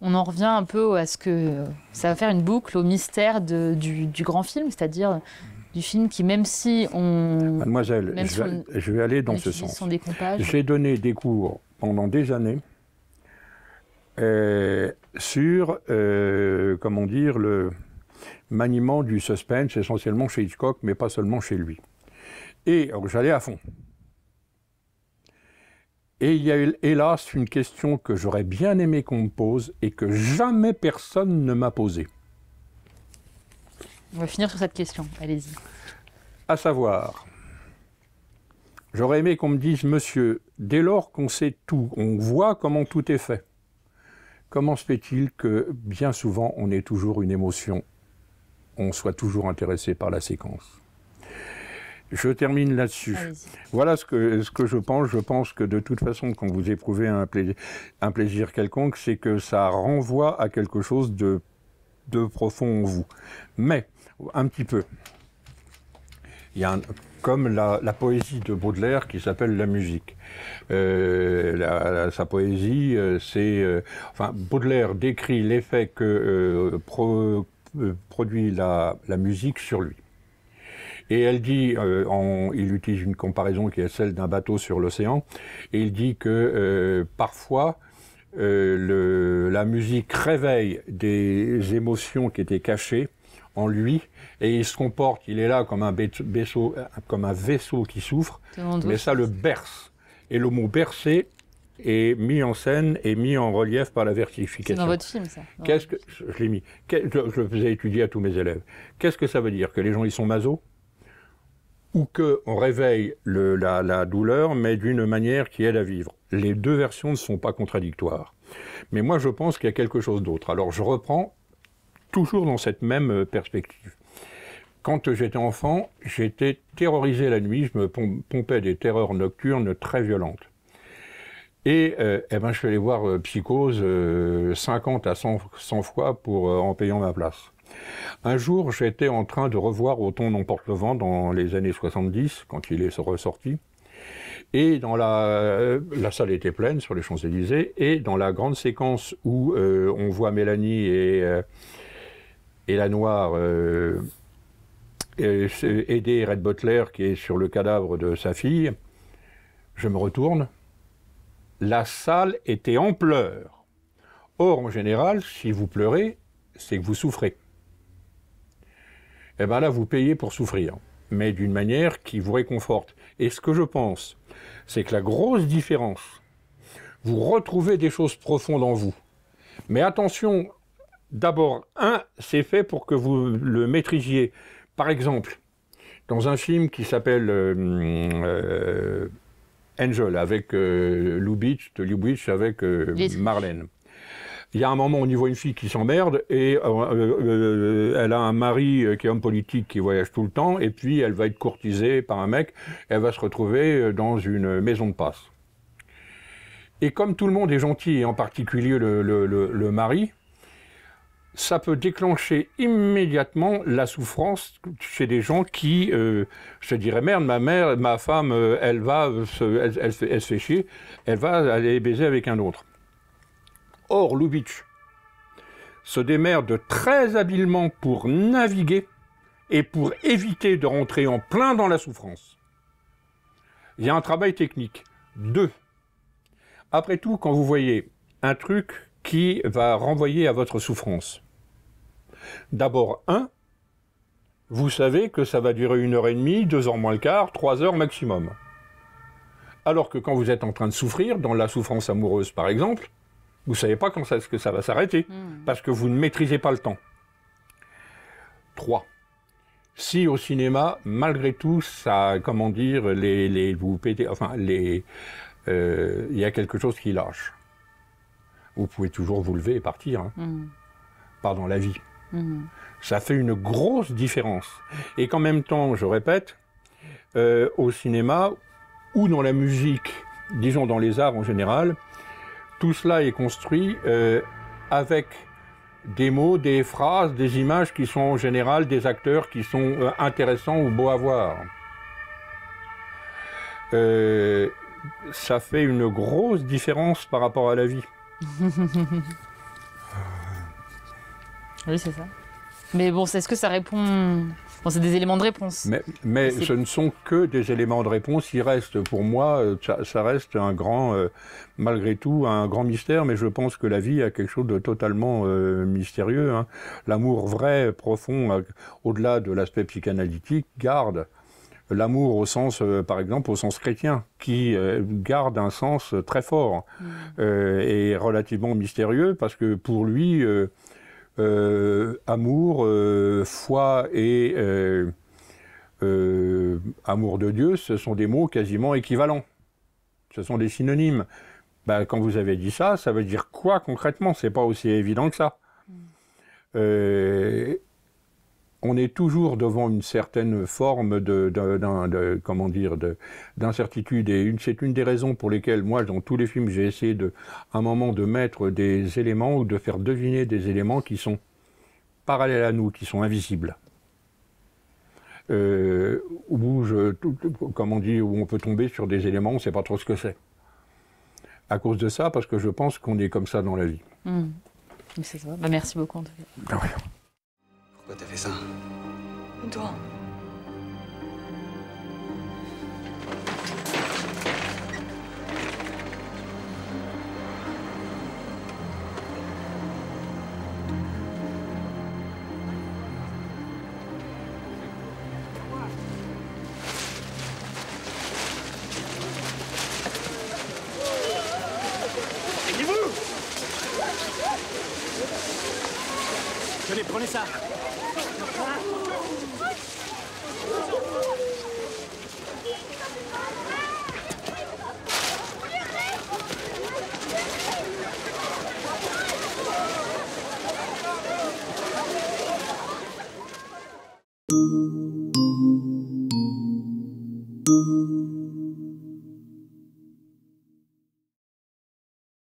On en revient un peu à ce que euh, ça va faire une boucle au mystère du, grand film, c'est-à-dire du film qui, même si on... Mademoiselle, je, vais, aller dans ce sens. J'ai donné des cours pendant des années euh, sur, euh, comment dire, le maniement du suspense, essentiellement chez Hitchcock, mais pas seulement chez lui. Et j'allais à fond. Et il y a hélas une question que j'aurais bien aimé qu'on me pose et que jamais personne ne m'a posée. On va finir sur cette question, allez-y. À savoir, j'aurais aimé qu'on me dise, monsieur, dès lors qu'on sait tout, on voit comment tout est fait, Comment se fait-il que bien souvent on ait toujours une émotion, on soit toujours intéressé par la séquence je termine là-dessus. Voilà ce que, ce que je pense. Je pense que de toute façon, quand vous éprouvez un, plaisir, quelconque, c'est que ça renvoie à quelque chose de, de profond en vous. Mais, un petit peu. Il y a un, comme la, poésie de Baudelaire qui s'appelle la musique. Euh, sa poésie, euh, c'est... Euh, enfin, Baudelaire décrit l'effet que produit la musique sur lui. Et elle dit, il utilise une comparaison qui est celle d'un bateau sur l'océan, et il dit que parfois, la musique réveille des émotions qui étaient cachées en lui et il se comporte, il est là comme un, vaisseau, comme un vaisseau qui souffre, mais ça le berce. Et le mot bercer est mis en scène et mis en relief par la vertification. C'est dans votre film, ça. Qu'est-ce que je l'ai mis Je le faisais étudier à tous mes élèves. Qu'est-ce que ça veut dire Que les gens ils sont maso ou que on réveille la, la douleur, mais d'une manière qui aide à vivre. Les deux versions ne sont pas contradictoires. Mais moi, je pense qu'il y a quelque chose d'autre. Alors, je reprends toujours dans cette même euh, perspective. Quand j'étais enfant, j'étais terrorisé la nuit, je me pompais des terreurs nocturnes très violentes. Et euh, eh ben, je suis allé voir euh, Psychose 50 euh, à 100, fois pour en payant ma place. Un jour, j'étais en train de revoir Auton non le vent dans les années 70, quand il est ressorti. Et dans la, la salle était pleine sur les Champs-Élysées, et dans la grande séquence où on voit Mélanie et, et la Noire aider Red Butler qui est sur le cadavre de sa fille. Je me retourne. La salle était en pleurs. Or, en général, si vous pleurez, c'est que vous souffrez. Et eh bien là, vous payez pour souffrir, mais d'une manière qui vous réconforte. Et ce que je pense, c'est que la grosse différence, vous retrouvez des choses profondes en vous. Mais attention, d'abord, un, c'est fait pour que vous le maîtrisiez par exemple, dans un film qui s'appelle euh, euh, Angel avec euh, Lubitsch, Lubitsch avec Marlène. Il y a un moment où on y voit une fille qui s'emmerde et elle a un mari qui est homme politique qui voyage tout le temps et puis elle va être courtisée par un mec elle va se retrouver dans une maison de passe. Et comme tout le monde est gentil, et en particulier le mari, ça peut déclencher immédiatement la souffrance chez des gens qui euh, se diraient merde, ma mère, ma femme, euh, elle va, euh, se, elle, se fait chier, elle va aller baiser avec un autre. Or, Lubitsch se démerde très habilement pour naviguer et pour éviter de rentrer en plein dans la souffrance. Il y a un travail technique. Deux. Après tout, quand vous voyez un truc qui va renvoyer à votre souffrance, D'abord, un, vous savez que ça va durer une heure et demie, deux heures moins le quart, trois heures maximum. Alors que quand vous êtes en train de souffrir, dans la souffrance amoureuse par exemple, vous ne savez pas quand est-ce que ça va s'arrêter, hmm. parce que vous ne maîtrisez pas le temps. Trois, Si au cinéma, malgré tout, ça, comment dire, les, vous pétez, enfin, les, euh, il y a quelque chose qui lâche. Vous pouvez toujours vous lever et partir. Hein. Hmm. Pardon, la vie. Mmh. Ça fait une grosse différence. Et qu'en même temps, je répète, euh, au cinéma ou dans la musique, disons dans les arts en général, tout cela est construit euh, avec des mots, des phrases, des images qui sont en général des acteurs qui sont euh, intéressants ou beaux à voir. ça fait une grosse différence par rapport à la vie. Oui, c'est ça. Mais bon, est-ce que ça répond Bon, c'est des éléments de réponse. Mais, mais ce ne sont que des éléments de réponse. Il reste, pour moi, euh, ça, reste un grand, euh, malgré tout, un grand mystère. Mais je pense que la vie a quelque chose de totalement euh, mystérieux. Hein. L'amour vrai, profond, au-delà de l'aspect psychanalytique, garde l'amour au sens, par exemple, au sens chrétien, qui garde un sens très fort mmh. et relativement mystérieux, parce que pour lui, euh, amour, euh, foi et euh, amour de Dieu, ce sont des mots quasiment équivalents. Ce sont des synonymes. Ben, quand vous avez dit ça, ça veut dire quoi concrètement C'est pas aussi évident que ça. Mm. Euh, on est toujours devant une certaine forme de, comment dire d'incertitude et c'est une des raisons pour lesquelles moi dans tous les films j'ai essayé de à un moment de mettre des éléments ou de faire deviner des éléments qui sont parallèles à nous, qui sont invisibles. Euh, où comme on dit, où on peut tomber sur des éléments, on ne sait pas trop ce que c'est. À cause de ça, parce que je pense qu'on est comme ça dans la vie. Hmm. Bah, merci beaucoup en ah pourquoi t'as fait ça Toi.